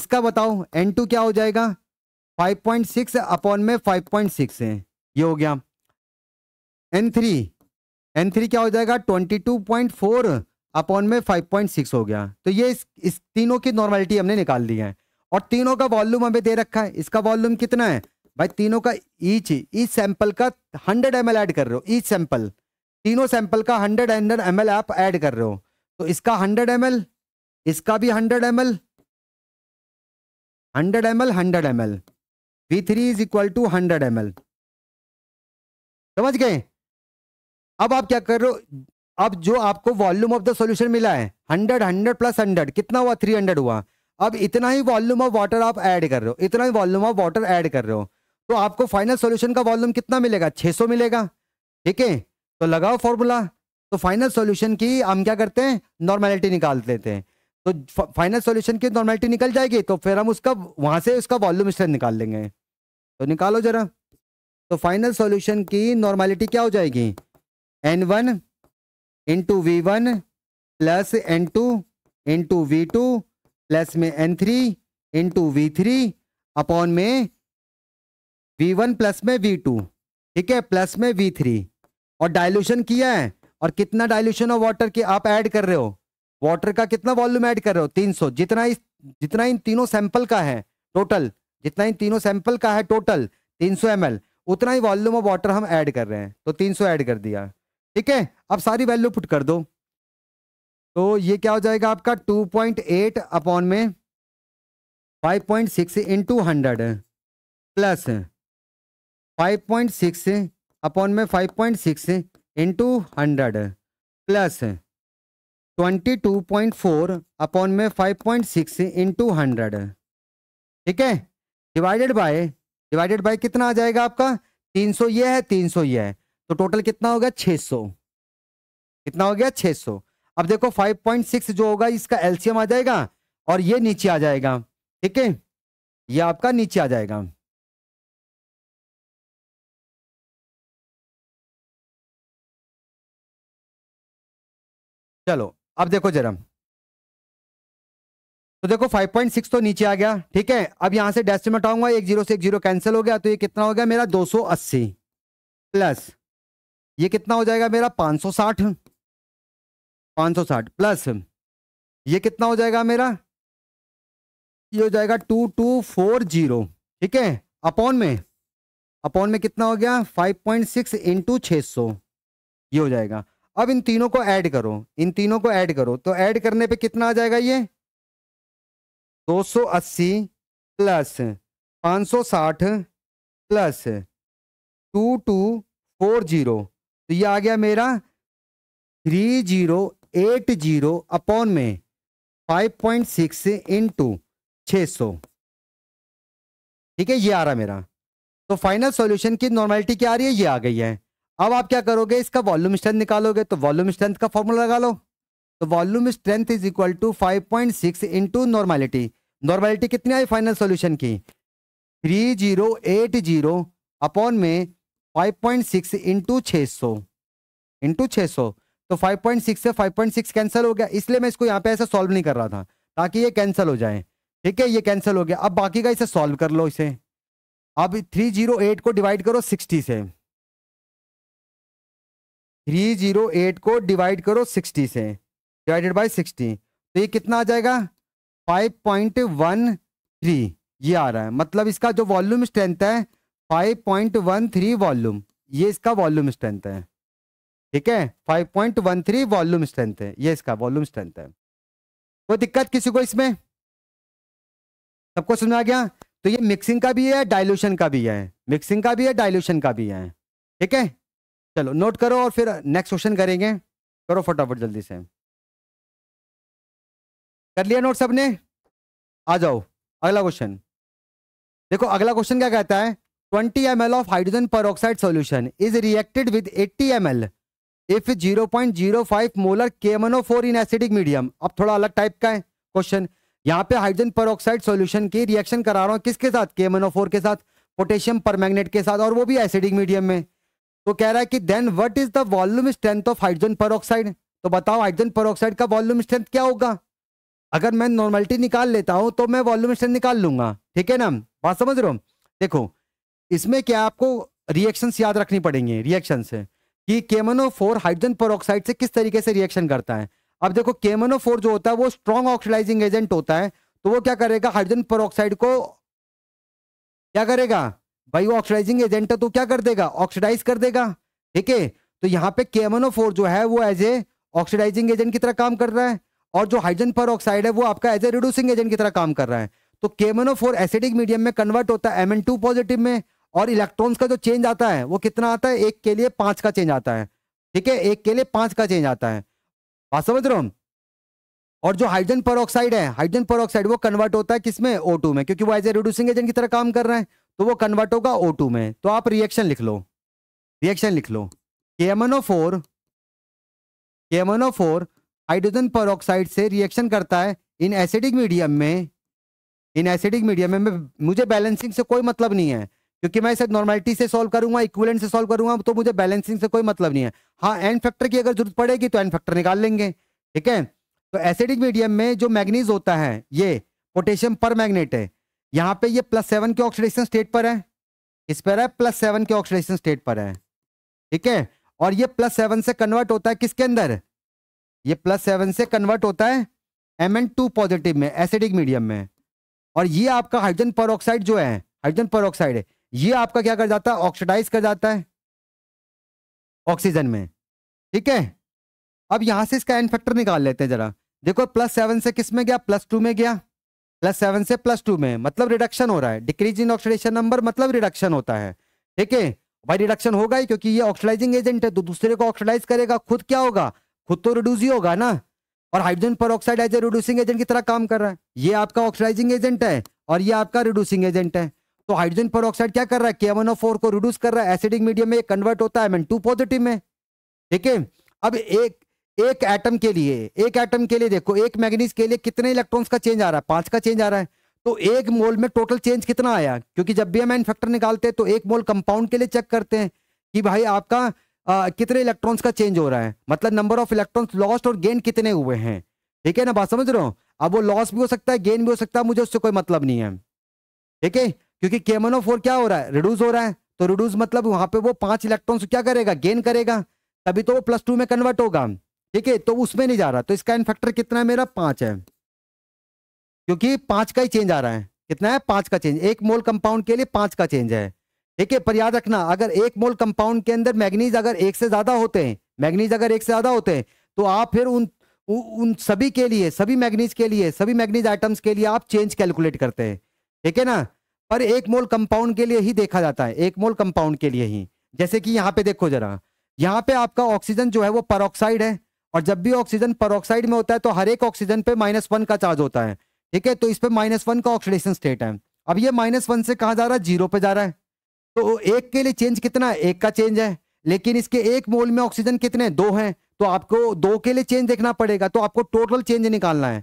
इसका बताओ एन टू क्या हो जाएगा फाइव पॉइंट सिक्स अपॉन में फाइव पॉइंट सिक्स है ये हो गया एन थ्री एन थ्री क्या हो जाएगा twenty two point four upon में 5.6 हो गया तो ये इस, इस तीनों की नॉर्मलिटी हमने निकाल दी है और तीनों का वॉल्यूम हमें दे रखा है इसका वॉल्यूम कितना है भाई तीनों का ईच ईच सैंपल का 100 एम ऐड कर रहे हो ईच सैंपल तीनों सैंपल का 100 हंड्रेड एम आप ऐड कर रहे हो तो इसका 100 एम इसका भी 100 M L hundred M L hundred M L V three is equal to hundred M समझ गए अब आप क्या कर रहे हो अब जो आपको वॉल्यूम ऑफ द सॉल्यूशन मिला है हंड्रेड हंड्रेड प्लस हंड्रेड कितना हुआ थ्री हंड्रेड हुआ अब इतना ही वॉल्यूम ऑफ वाटर आप ऐड कर रहे हो इतना ही वॉल्यूम ऑफ वाटर ऐड कर रहे हो तो आपको फाइनल सॉल्यूशन का वॉल्यूम कितना मिलेगा 600 मिलेगा ठीक है तो लगाओ फॉर्मूला तो फाइनल सोल्यूशन की हम क्या करते हैं नॉर्मेलिटी निकाल लेते हैं तो फाइनल सोल्यूशन की नॉर्मेलिटी निकल जाएगी तो फिर हम उसका वहां से उसका वॉल्यूम स्ट्रेंथ निकाल लेंगे तो निकालो जरा तो फाइनल सोल्यूशन की नॉर्मेलिटी क्या हो जाएगी N one into V one plus N two into V two plus में N three into V three upon में वी वन प्लस में वी टू ठीक है प्लस में वी थ्री और डाइल्यूशन किया है और कितना डाइल्यूशन ऑफ वाटर के आप ऐड कर रहे हो वाटर का कितना वॉल्यूम ऐड कर रहे हो 300 जितना इस जितना इन तीनों सैंपल का है टोटल जितना इन तीनों सैंपल का है टोटल 300 ml उतना ही वॉल्यूम ऑफ वाटर हम ऐड कर रहे हैं तो 300 ऐड कर दिया ठीक है अब सारी वैल्यू पुट कर दो तो ये क्या हो जाएगा आपका 2.8 अपॉन में 5.6 point six into hundred plus five point six upon में 5.6 point six into hundred plus 22.4 upon में 5.6 पॉइंट सिक्स इंटू हंड्रेड ठीक है डिवाइडेड बाय डिवाइडेड बाय कितना आ जाएगा आपका 300 ये है 300 ये है तो टोटल कितना हो गया 600 कितना हो गया 600 अब देखो 5.6 जो होगा इसका एलसीएम आ जाएगा और ये नीचे आ जाएगा ठीक है ये आपका नीचे आ जाएगा चलो अब देखो जरा तो देखो 5.6 तो नीचे आ गया ठीक है अब यहां से डेस्टिमेट आऊंगा एक जीरो से एक जीरो कैंसिल हो गया तो ये कितना हो गया मेरा 280 प्लस ये कितना हो जाएगा मेरा 560 560 प्लस ये कितना हो जाएगा मेरा ये हो जाएगा टू टू फोर जीरो ठीक है अपॉन में अपॉन में कितना हो गया फाइव पॉइंट सिक्स इंटू ये हो जाएगा अब इन तीनों को ऐड करो इन तीनों को ऐड करो तो ऐड करने पे कितना आ जाएगा ये 280 plus 560 plus two two four zero तो ये आ गया मेरा three zero eight zero upon में five point six into छः सौ ठीक है ये आ रहा मेरा तो फाइनल सॉल्यूशन की नॉर्मलिटी क्या आ रही है ये आ गई है अब आप क्या करोगे इसका वॉल्यूम स्ट्रेंथ निकालोगे तो वॉल्यूम स्ट्रेंथ का फॉर्मूला लगा लो तो volume strength is equal to five point six into normality normality कितनी आई फाइनल सॉल्यूशन की three zero eight zero upon में फाइव पॉइंट सिक्स इंटू छः सौ इंटू छः सौ तो 5.6 से 5.6 कैंसिल हो गया इसलिए मैं इसको यहाँ पे ऐसा सॉल्व नहीं कर रहा था ताकि ये कैंसिल हो जाए ठीक है ये कैंसिल हो गया अब बाकी का इसे सॉल्व कर लो इसे अब 308 को डिवाइड करो 60 से 308 को डिवाइड करो 60 से डिवाइडेड बाय 60 तो ये कितना आ जाएगा 5.13 ये आ रहा है मतलब इसका जो वॉल्यूम स्ट्रेंथ है 5.13 वॉल्यूम ये इसका वॉल्यूम स्ट्रेंथ है ठीक है 5.13 वॉल्यूम स्ट्रेंथ है ये इसका वॉल्यूम स्ट्रेंथ है कोई दिक्कत किसी को इसमें सबको समझ आ गया तो ये मिक्सिंग का भी है डाइल्यूशन का भी है मिक्सिंग का भी है डाइल्यूशन का भी है ठीक है चलो नोट करो और फिर नेक्स्ट क्वेश्चन करेंगे करो फटाफट जल्दी से कर लिया नोट सबने आ जाओ अगला क्वेश्चन देखो अगला क्वेश्चन क्या कहता है oxide solution is reacted with eighty M L if zero point zero five molar four in acidic medium अब थोड़ा अलग टाइप का है क्वेश्चन यहाँ पे हाइड्रोजन ऑक्साइड सोल्यूशन की रिएक्शन करा रहा हूँ किसके साथ फोर के साथ पोटेशियम मैग्नेट के साथ और वो भी एसिडिक मीडियम में तो कह रहा है कि then what is the volume strength of hydrogen oxide तो बताओ हाइड्रोजन ऑक्साइड का वॉल्यूम स्ट्रेंथ क्या होगा अगर मैं नॉर्मलिटी निकाल लेता हूँ तो मैं वॉल्यूम स्ट्रेंथ निकाल लूंगा ठीक है ना बात समझ रहा हूँ देखो इसमें क्या आपको रिएक्शंस याद रखनी पड़ेंगे रिएक्शन से कि केमनो फोर हाइड्रोजन पर से किस तरीके से रिएक्शन करता है अब देखो केमनो फोर जो होता है वो स्ट्रॉन्ग ऑक्सीडाइजिंग एजेंट होता है तो वो क्या करेगा हाइड्रोजन पर को क्या करेगा भाई वो ऑक्सीडाइजिंग एजेंट है तो क्या कर देगा ऑक्सीडाइज कर देगा ठीक है तो यहाँ पे केमनो फोर जो है वो एज ए ऑक्सीडाइजिंग एजेंट की तरह काम कर रहा है और जो हाइड्रोजन पर है वो आपका एज ए रिड्यूसिंग एजेंट की तरह काम कर रहा है तो केमनो फोर एसिडिक मीडियम में कन्वर्ट होता है एम पॉजिटिव में और इलेक्ट्रॉन्स का जो चेंज आता है वो कितना आता है एक के लिए पांच का चेंज आता है ठीक है एक के लिए पांच का चेंज आता है बात समझ रहे हो और जो हाइड्रोजन पर है हाइड्रोजन पर वो कन्वर्ट होता है किसमें ओ टू में क्योंकि वो एज ए रिड्यूसिंग एजेंट की तरह काम कर रहे हैं तो वो कन्वर्ट होगा ओ में तो आप रिएक्शन लिख लो रिएक्शन लिख लो K M N O four K M N O four hydrogen peroxide से रिएक्शन करता है इन एसिडिक मीडियम में इन एसिडिक मीडियम में मुझे बैलेंसिंग से कोई मतलब नहीं है क्योंकि मैं इसे नॉर्मेलिटी से सॉल्व करूंगा इक्विवेलेंट से सॉल्व करूंगा तो मुझे बैलेंसिंग से कोई मतलब नहीं है हाँ एन फैक्टर की अगर जरूरत पड़ेगी तो एन फैक्टर निकाल लेंगे ठीक है तो एसिडिक मीडियम में जो मैग्नीज होता है ये पोटेशियम पर मैग्नेट है यहाँ पे ये प्लस सेवन के ऑक्सीडेशन स्टेट पर है इस पर है प्लस सेवन के ऑक्सीडेशन स्टेट पर है ठीक है और ये प्लस सेवन से कन्वर्ट होता है किसके अंदर ये प्लस सेवन से कन्वर्ट होता है एम एन टू पॉजिटिव में एसिडिक मीडियम में और ये आपका हाइड्रोजन पर जो है हाइड्रोजन पर है ये आपका क्या कर जाता है ऑक्सीडाइज कर जाता है ऑक्सीजन में ठीक है अब यहां से इसका एन फैक्टर निकाल लेते हैं जरा देखो प्लस सेवन से किस में गया प्लस टू में गया प्लस सेवन से प्लस टू में मतलब रिडक्शन हो रहा है डिक्रीज इन ऑक्सीडेशन नंबर मतलब रिडक्शन होता है ठीक है भाई रिडक्शन होगा ही क्योंकि ये ऑक्सीडाइजिंग एजेंट है तो दूसरे को ऑक्सीडाइज करेगा खुद क्या होगा खुद तो रिड्यूस ही होगा ना और हाइड्रोजन पर ऑक्साइड एज रिड्यूसिंग एजेंट की तरह काम कर रहा है ये आपका ऑक्सीडाइजिंग एजेंट है और ये आपका रिड्यूसिंग एजेंट है तो हाइड्रोजन पर क्या कर रहा है के फोर को रिड्यूस कर रहा है एसिडिक मीडियम में कन्वर्ट होता है मैन टू पॉजिटिव में ठीक है अब एक एक एटम के लिए एक एटम के लिए देखो एक मैग्नीज के लिए कितने इलेक्ट्रॉन्स का चेंज आ रहा है पांच का चेंज आ रहा है तो एक मोल में टोटल चेंज कितना आया क्योंकि जब भी हम एन फैक्टर निकालते हैं तो एक मोल कंपाउंड के लिए चेक करते हैं कि भाई आपका आ, कितने इलेक्ट्रॉन्स का चेंज हो रहा है मतलब नंबर ऑफ इलेक्ट्रॉन्स लॉस्ट और गेन कितने हुए हैं ठीक है ना बात समझ रहे हो अब वो लॉस भी हो सकता है गेन भी हो सकता है मुझे उससे कोई मतलब नहीं है ठीक है क्योंकि केमनो फोर oh क्या हो रहा है रिड्यूस हो रहा है तो रिड्यूस मतलब वहां पे वो पांच इलेक्ट्रॉन क्या करेगा गेन करेगा तभी तो वो प्लस टू में कन्वर्ट होगा ठीक है तो उसमें नहीं जा रहा तो इसका इनफेक्टर कितना है मेरा पांच है क्योंकि पांच का ही चेंज आ रहा है कितना है पांच का चेंज एक मोल कंपाउंड के लिए पांच का चेंज है ठीक है पर याद रखना अगर एक मोल कंपाउंड के अंदर मैग्नीज अगर एक से ज्यादा होते हैं मैग्नीज अगर एक से ज्यादा होते हैं तो आप फिर उन उन सभी के लिए सभी मैग्नीज के लिए सभी मैग्नीज आइटम्स के लिए आप चेंज कैलकुलेट करते हैं ठीक है ना पर एक मोल कंपाउंड के लिए ही देखा जाता है एक मोल कंपाउंड के लिए ही जैसे कि यहाँ पे देखो जरा यहाँ पे आपका ऑक्सीजन जो है वो परऑक्साइड है और जब भी ऑक्सीजन परऑक्साइड में होता है तो हर एक ऑक्सीजन पे माइनस वन का चार्ज होता है ठीक है तो इस पे माइनस वन का ऑक्सीडेशन स्टेट है अब ये माइनस वन से कहाँ जा रहा है जीरो पे जा रहा है तो एक के लिए चेंज कितना है एक का चेंज है लेकिन इसके एक मोल में ऑक्सीजन कितने दो हैं तो आपको दो के लिए चेंज देखना पड़ेगा तो आपको टोटल चेंज निकालना है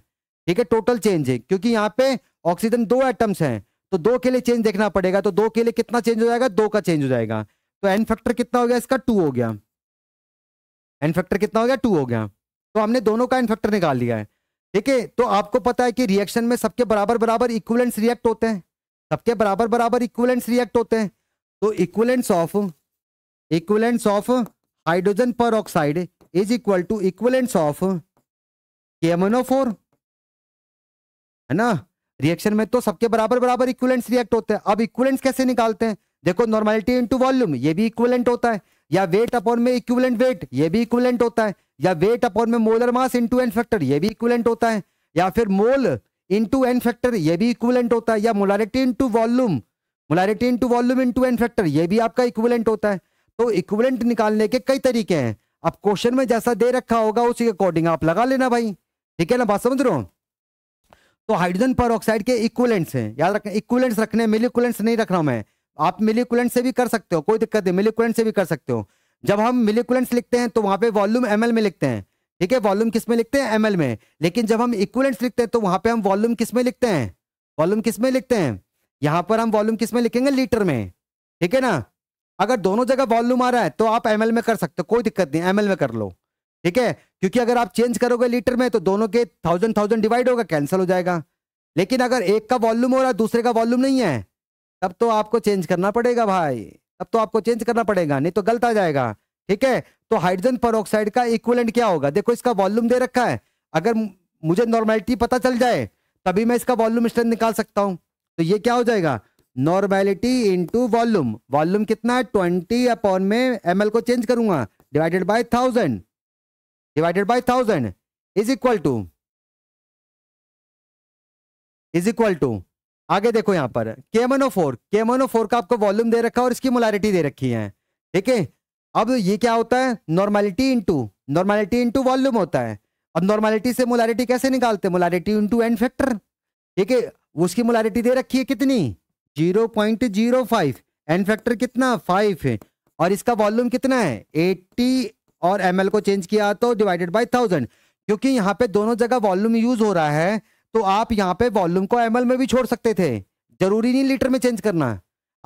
ठीक है टोटल चेंज है क्योंकि यहाँ पे ऑक्सीजन दो एटम्स हैं तो दो के लिए चेंज देखना पड़ेगा तो दो के लिए कितना चेंज हो जाएगा दो का चेंज हो जाएगा तो एन फैक्टर कितना हो गया इसका टू हो गया एन फैक्टर कितना हो गया टू हो गया तो हमने दोनों का एन फैक्टर निकाल लिया है ठीक है तो आपको पता है कि रिएक्शन में सबके बराबर बराबर इक्वलेंट्स रिएक्ट होते हैं सबके बराबर बराबर इक्वलेंट्स रिएक्ट होते हैं तो equivalents of equivalents of hydrogen peroxide is equal to equivalents of K है ना रिएक्शन में तो सबके बराबर बराबर इक्वलेंट्स रिएक्ट होते हैं अब इक्वलेंट्स कैसे निकालते हैं देखो नॉर्मलिटी इंटू वॉल्यूम ये भी इक्वलेंट होता है या वेट अपॉन में इक्वलेंट वेट ये भी इक्वलेंट होता है या वेट अपॉन में molar mass into N factor ये भी इक्वलेंट होता है या फिर मोल इंटू एन फैक्टर ये भी इक्वलेंट होता है या molarity into volume molarity into volume into N factor ये भी आपका इक्वलेंट होता है तो इक्वलेंट निकालने के कई तरीके हैं अब क्वेश्चन में जैसा दे रखा होगा उसी अकॉर्डिंग आप लगा लेना भाई ठीक है ना बात समझ रहे हो तो हाइड्रोजन पर के इक्वलेंट्स हैं याद रखें इक्वलेंट्स रखने हैं नहीं रख रहा हूं मैं आप मिलीकुलेंट से भी कर सकते हो कोई दिक्कत नहीं मिलीकुलेंट से भी कर सकते हो जब हम मिलीकुलेंट्स लिखते हैं तो वहां पे वॉल्यूम एमएल में लिखते हैं ठीक है वॉल्यूम किस में लिखते हैं एमएल में लेकिन जब हम इक्वलेंट्स लिखते हैं तो वहां पर हम वॉल्यूम किस में लिखते हैं वॉल्यूम किस में लिखते हैं यहाँ पर हम वॉल्यूम किस में लिखेंगे लीटर में ठीक है ना अगर दोनों जगह वॉल्यूम आ रहा है तो आप एमएल में कर सकते हो कोई दिक्कत नहीं एमएल में कर लो ठीक है क्योंकि अगर आप चेंज करोगे लीटर में तो दोनों के थाउजेंड थाउजेंड डिवाइड होगा कैंसिल हो जाएगा लेकिन अगर एक का वॉल्यूम हो रहा है दूसरे का वॉल्यूम नहीं है तब तो आपको चेंज करना पड़ेगा भाई तब तो आपको चेंज करना पड़ेगा नहीं तो गलत आ जाएगा ठीक है तो हाइड्रोजन पर का इक्वलेंट क्या होगा देखो इसका वॉल्यूम दे रखा है अगर मुझे नॉर्मेलिटी पता चल जाए तभी मैं इसका वॉल्यूम स्ट्रेंथ निकाल सकता हूँ तो ये क्या हो जाएगा नॉर्मेलिटी इंटू वॉल्यूम वॉल्यूम कितना है ट्वेंटी अपॉन में एम को चेंज करूंगा divided by thousand divided by thousand is equal to is equal to आगे देखो यहां पर के मन ओ फोर के मन ओ फोर का आपको वॉल्यूम दे रखा है और इसकी मोलारिटी दे रखी है ठीक है अब ये क्या होता है normality into normality into volume होता है अब नॉर्मैलिटी से मोलारिटी कैसे निकालते हैं मोलारिटी इंटू एन फैक्टर ठीक है उसकी मोलारिटी दे रखी है कितनी zero point zero five N factor कितना फाइव है और इसका वॉल्यूम कितना है एट्टी और एम को चेंज किया तो डिवाइडेड बाई थाउजेंड क्योंकि यहाँ पे दोनों जगह वॉल्यूम यूज हो रहा है तो आप यहाँ पे वॉल्यूम को एम में भी छोड़ सकते थे जरूरी नहीं लीटर में चेंज करना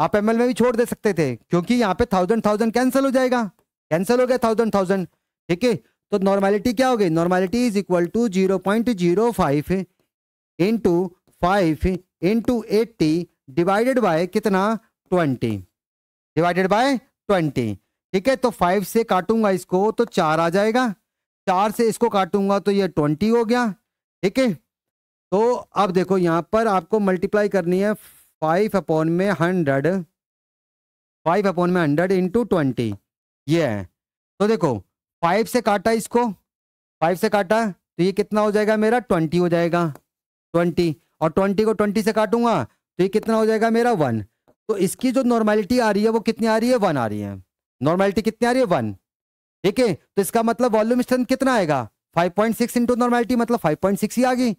आप एम में भी छोड़ दे सकते थे क्योंकि यहाँ पे थाउजेंड थाउजेंड कैंसिल हो जाएगा कैंसिल हो गया थाउजेंड थाउजेंड ठीक है तो नॉर्मेलिटी क्या हो गई normality is equal to zero point zero five into five into eighty divided by कितना ट्वेंटी डिवाइडेड बाय ट्वेंटी ठीक है तो फाइव से काटूंगा इसको तो चार आ जाएगा चार से इसको काटूंगा तो ये ट्वेंटी हो गया ठीक है तो अब देखो यहाँ पर आपको मल्टीप्लाई करनी है फाइव अपॉन में हंड्रेड फाइव अपॉन में हंड्रेड इंटू ट्वेंटी ये है तो देखो फाइव से काटा इसको फाइव से काटा तो ये कितना हो जाएगा मेरा ट्वेंटी हो जाएगा ट्वेंटी और ट्वेंटी को ट्वेंटी से काटूंगा तो ये कितना हो जाएगा मेरा वन तो इसकी जो नॉर्मेलिटी आ रही है वो कितनी आ रही है वन आ रही है नॉर्मेलिटी कितनी आ रही है वन ठीक है तो इसका मतलब वॉल्यूम स्ट्रेंथ कितना आएगा 5.6 पॉइंट सिक्स इंटू नॉर्मैलिटी मतलब 5.6 ही आ गई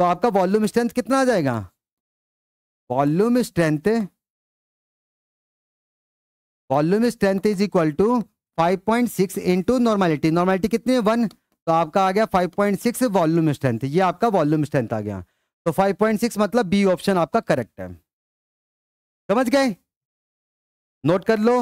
तो आपका वॉल्यूम स्ट्रेंथ कितना आ जाएगा volume strength volume strength is equal to 5.6 point six into normality normality कितनी है वन तो आपका आ गया 5.6 पॉइंट सिक्स वॉल्यूम स्ट्रेंथ ये आपका वॉल्यूम स्ट्रेंथ आ गया तो 5.6 मतलब बी ऑप्शन आपका करेक्ट है समझ गए नोट कर लो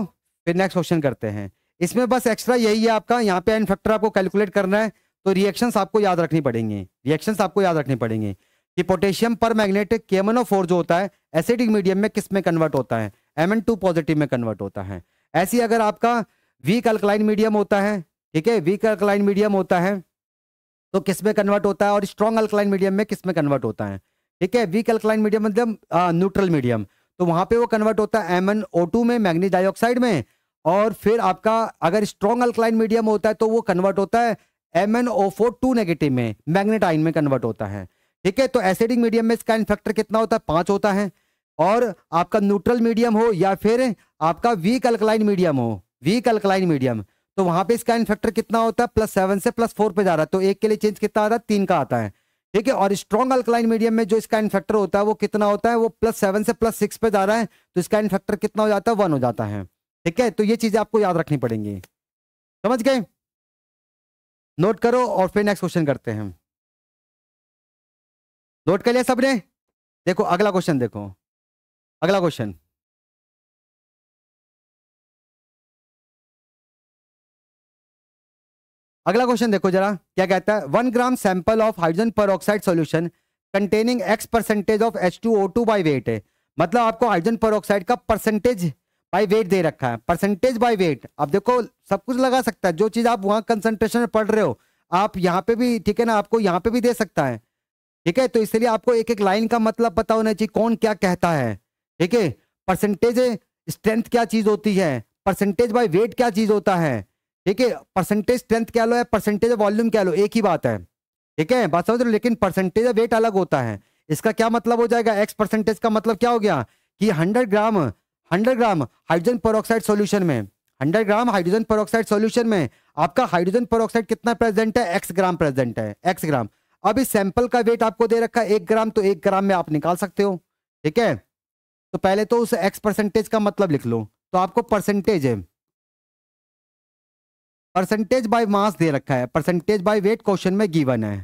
फिर नेक्स्ट क्वेश्चन करते हैं इसमें बस एक्स्ट्रा यही है आपका यहाँ पे एन फैक्टर आपको कैलकुलेट करना है तो रिएक्शंस आपको याद रखनी पड़ेंगे रिएक्शंस आपको याद रखनी पड़ेंगे कि पोटेशियम पर मैग्नेट केमनो फोर जो होता है एसिडिक मीडियम में किस में कन्वर्ट होता है एम टू पॉजिटिव में कन्वर्ट होता है ऐसी अगर आपका वीक अल्कलाइन मीडियम होता है ठीक है वीक अल्कलाइन मीडियम होता है तो किस में कन्वर्ट होता है और स्ट्रॉन्ग अल्कलाइन मीडियम में किस में कन्वर्ट होता है ठीक है वीक अल्कलाइन मीडियम मतलब न्यूट्रल मीडियम तो वहां पे वो कन्वर्ट होता है एम एन ओ टू में मैग्नीज डाइऑक्साइड में और फिर आपका अगर स्ट्रॉन्ग अल्कलाइन मीडियम होता है तो वो कन्वर्ट होता है M N O four two negative में मैग्नेटाइन में कन्वर्ट होता है ठीक है तो एसिडिक मीडियम में इसका फैक्टर कितना होता है पांच होता है और आपका न्यूट्रल मीडियम हो या फिर आपका वीक अल्कलाइन मीडियम हो वीक अल्कलाइन मीडियम तो वहां पे इसका फैक्टर कितना होता है प्लस सेवन से प्लस फोर पे जा रहा है तो एक के लिए चेंज कितना आ रहा है तीन का आता है ठीक है और स्ट्रॉन्ग अल्कलाइन मीडियम में जो इसका इन्फेक्टर होता है वो कितना होता है वो प्लस सेवन से प्लस सिक्स पे जा रहा है तो इसका इन्फेक्टर कितना हो जाता है वन हो जाता है ठीक है तो ये चीजें आपको याद रखनी पड़ेंगी समझ गए नोट करो और फिर नेक्स्ट क्वेश्चन करते हैं नोट कर लिया सबने देखो अगला क्वेश्चन देखो अगला क्वेश्चन अगला क्वेश्चन देखो जरा क्या कहता है one gram sample of hydrogen per solution containing x percentage of H two O two by weight है मतलब आपको हाइड्रोजन पर का परसेंटेज बाई वेट दे रखा है परसेंटेज बाई वेट अब देखो सब कुछ लगा सकता है जो चीज़ आप वहां कंसेंट्रेशन में पढ़ रहे हो आप यहाँ पे भी ठीक है ना आपको यहाँ पे भी दे सकता है ठीक है तो इसलिए आपको एक एक लाइन का मतलब पता होना चाहिए कौन क्या कहता है ठीक है परसेंटेज स्ट्रेंथ क्या चीज़ होती है परसेंटेज बाई वेट क्या चीज़ होता है ठीक है परसेंटेज स्ट्रेंथ क्या लो है परसेंटेज वॉल्यूम क्या लो एक ही बात है ठीक है बात समझ रहे लेकिन परसेंटेज ऑफ वेट अलग होता है इसका क्या मतलब हो जाएगा एक्स परसेंटेज का मतलब क्या हो गया कि hundred gram hundred gram hydrogen peroxide solution में hundred gram hydrogen peroxide solution में आपका हाइड्रोजन पेरोक्साइड कितना प्रेजेंट है एक्स ग्राम प्रेजेंट है एक्स ग्राम अब इस सैंपल का वेट आपको दे रखा है एक ग्राम तो एक ग्राम में आप निकाल सकते हो ठीक है तो पहले तो उस एक्स परसेंटेज का मतलब लिख लो तो आपको परसेंटेज है परसेंटेज बाय मास दे रखा है परसेंटेज बाय वेट क्वेश्चन में गिवन है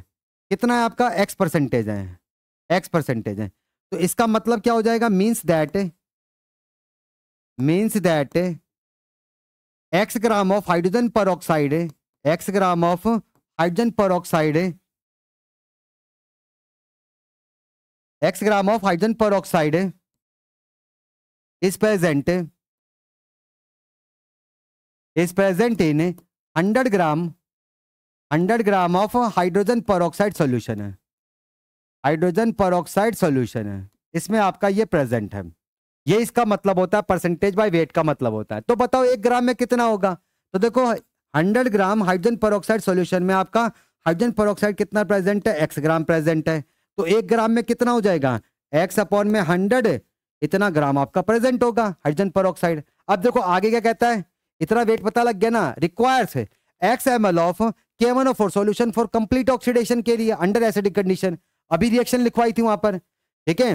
कितना है आपका एक्स परसेंटेज है एक्स परसेंटेज है तो इसका मतलब क्या हो जाएगा means that means that x gram of hydrogen peroxide x gram of hydrogen peroxide x gram of hydrogen peroxide is present is present in hundred gram hundred gram of hydrogen peroxide solution है hydrogen peroxide solution है इसमें आपका ये present है ये इसका मतलब होता है परसेंटेज बाय वेट का मतलब होता है तो बताओ एक ग्राम में कितना होगा तो देखो 100 ग्राम हाइड्रोजन परोक्साइड सोल्यूशन में आपका हाइड्रोजन परोक्साइड कितना प्रेजेंट है एक्स ग्राम प्रेजेंट है तो एक ग्राम में कितना हो जाएगा एक्स अपॉन में हंड्रेड इतना ग्राम आपका प्रेजेंट होगा हाइड्रोजन परोक्साइड अब देखो आगे क्या कहता है इतना वेट पता लग गया ना requires x M L of O four solution for complete oxidation के लिए अंडर एसिडिक कंडीशन अभी रिएक्शन लिखवाई थी वहां पर ठीक है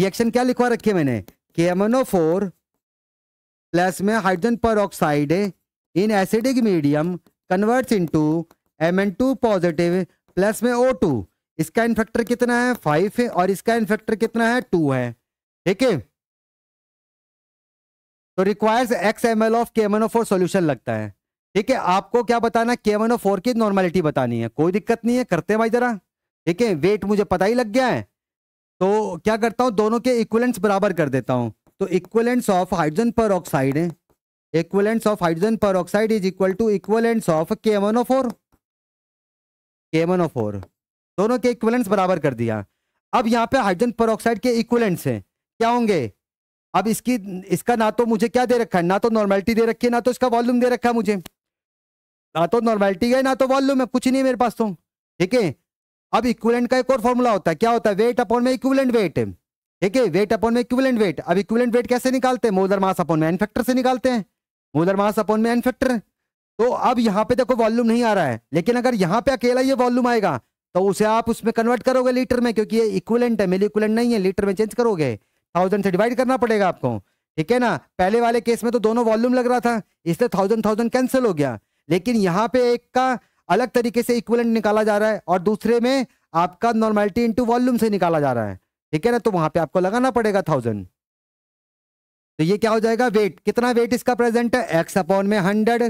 रिएक्शन क्या लिखवा रखी है मैंने K M N O four plus में hydrogen peroxide in acidic medium converts into two positive plus में ओ टू इसका इन्फेक्टर कितना है फाइव है और इसका इन्फेक्टर कितना है टू है ठीक है तो requires x M L of K M N O four solution लगता है ठीक है आपको क्या बताना K M N O four की नॉर्मेलिटी बतानी है कोई दिक्कत नहीं है करते हैं भाई जरा ठीक है वेट मुझे पता ही लग गया है तो क्या करता हूँ दोनों के इक्वलेंट्स बराबर कर देता हूँ तो equivalents of hydrogen peroxide equivalents of hydrogen peroxide is equal to equivalents of K M N O four K M N O four दोनों के इक्वलेंट्स बराबर कर दिया अब यहाँ पे हाइड्रोजन पर ऑक्साइड के इक्वलेंट्स हैं क्या होंगे अब इसकी इसका ना तो मुझे क्या दे रखा है ना तो नॉर्मेलिटी दे रखी है ना तो इसका वॉल्यूम दे रखा है मुझे ना तो नॉर्मेलिटी है ना तो वॉल्यूम है कुछ नहीं मेरे पास तो ठीक है अब इक्विलेंट का एक और फॉर्मूला होता है क्या होता है वेट अपॉन में इक्विलेंट वेट ठीक है वेट अपॉन में इक्विलेंट वेट अब इक्विलेंट वेट कैसे निकालते हैं मोलर मास अपॉन में एन फैक्टर से निकालते हैं मोलर मास अपॉन में एन फैक्टर तो अब यहाँ पे देखो वॉल्यूम नहीं आ रहा है लेकिन अगर यहाँ पे अकेला ये वॉल्यूम आएगा तो उसे आप उसमें कन्वर्ट करोगे लीटर में क्योंकि ये इक्वलेंट है मेरे इक्वलेंट नहीं है लीटर में चेंज करोगे थाउजेंड से डिवाइड करना पड़ेगा आपको ठीक है ना पहले वाले केस में तो दोनों वॉल्यूम लग रहा था इसलिए थाउजेंड थाउजेंड कैंसिल हो गया लेकिन यहाँ पे एक का अलग तरीके से इक्वलेंट निकाला जा रहा है और दूसरे में आपका नॉर्मेलिटी इंटू वॉल्यूम से निकाला जा रहा है ठीक है ना तो वहां पे आपको लगाना पड़ेगा थाउजेंड तो ये क्या हो जाएगा वेट कितना वेट इसका प्रेजेंट है एक्स अपॉन में hundred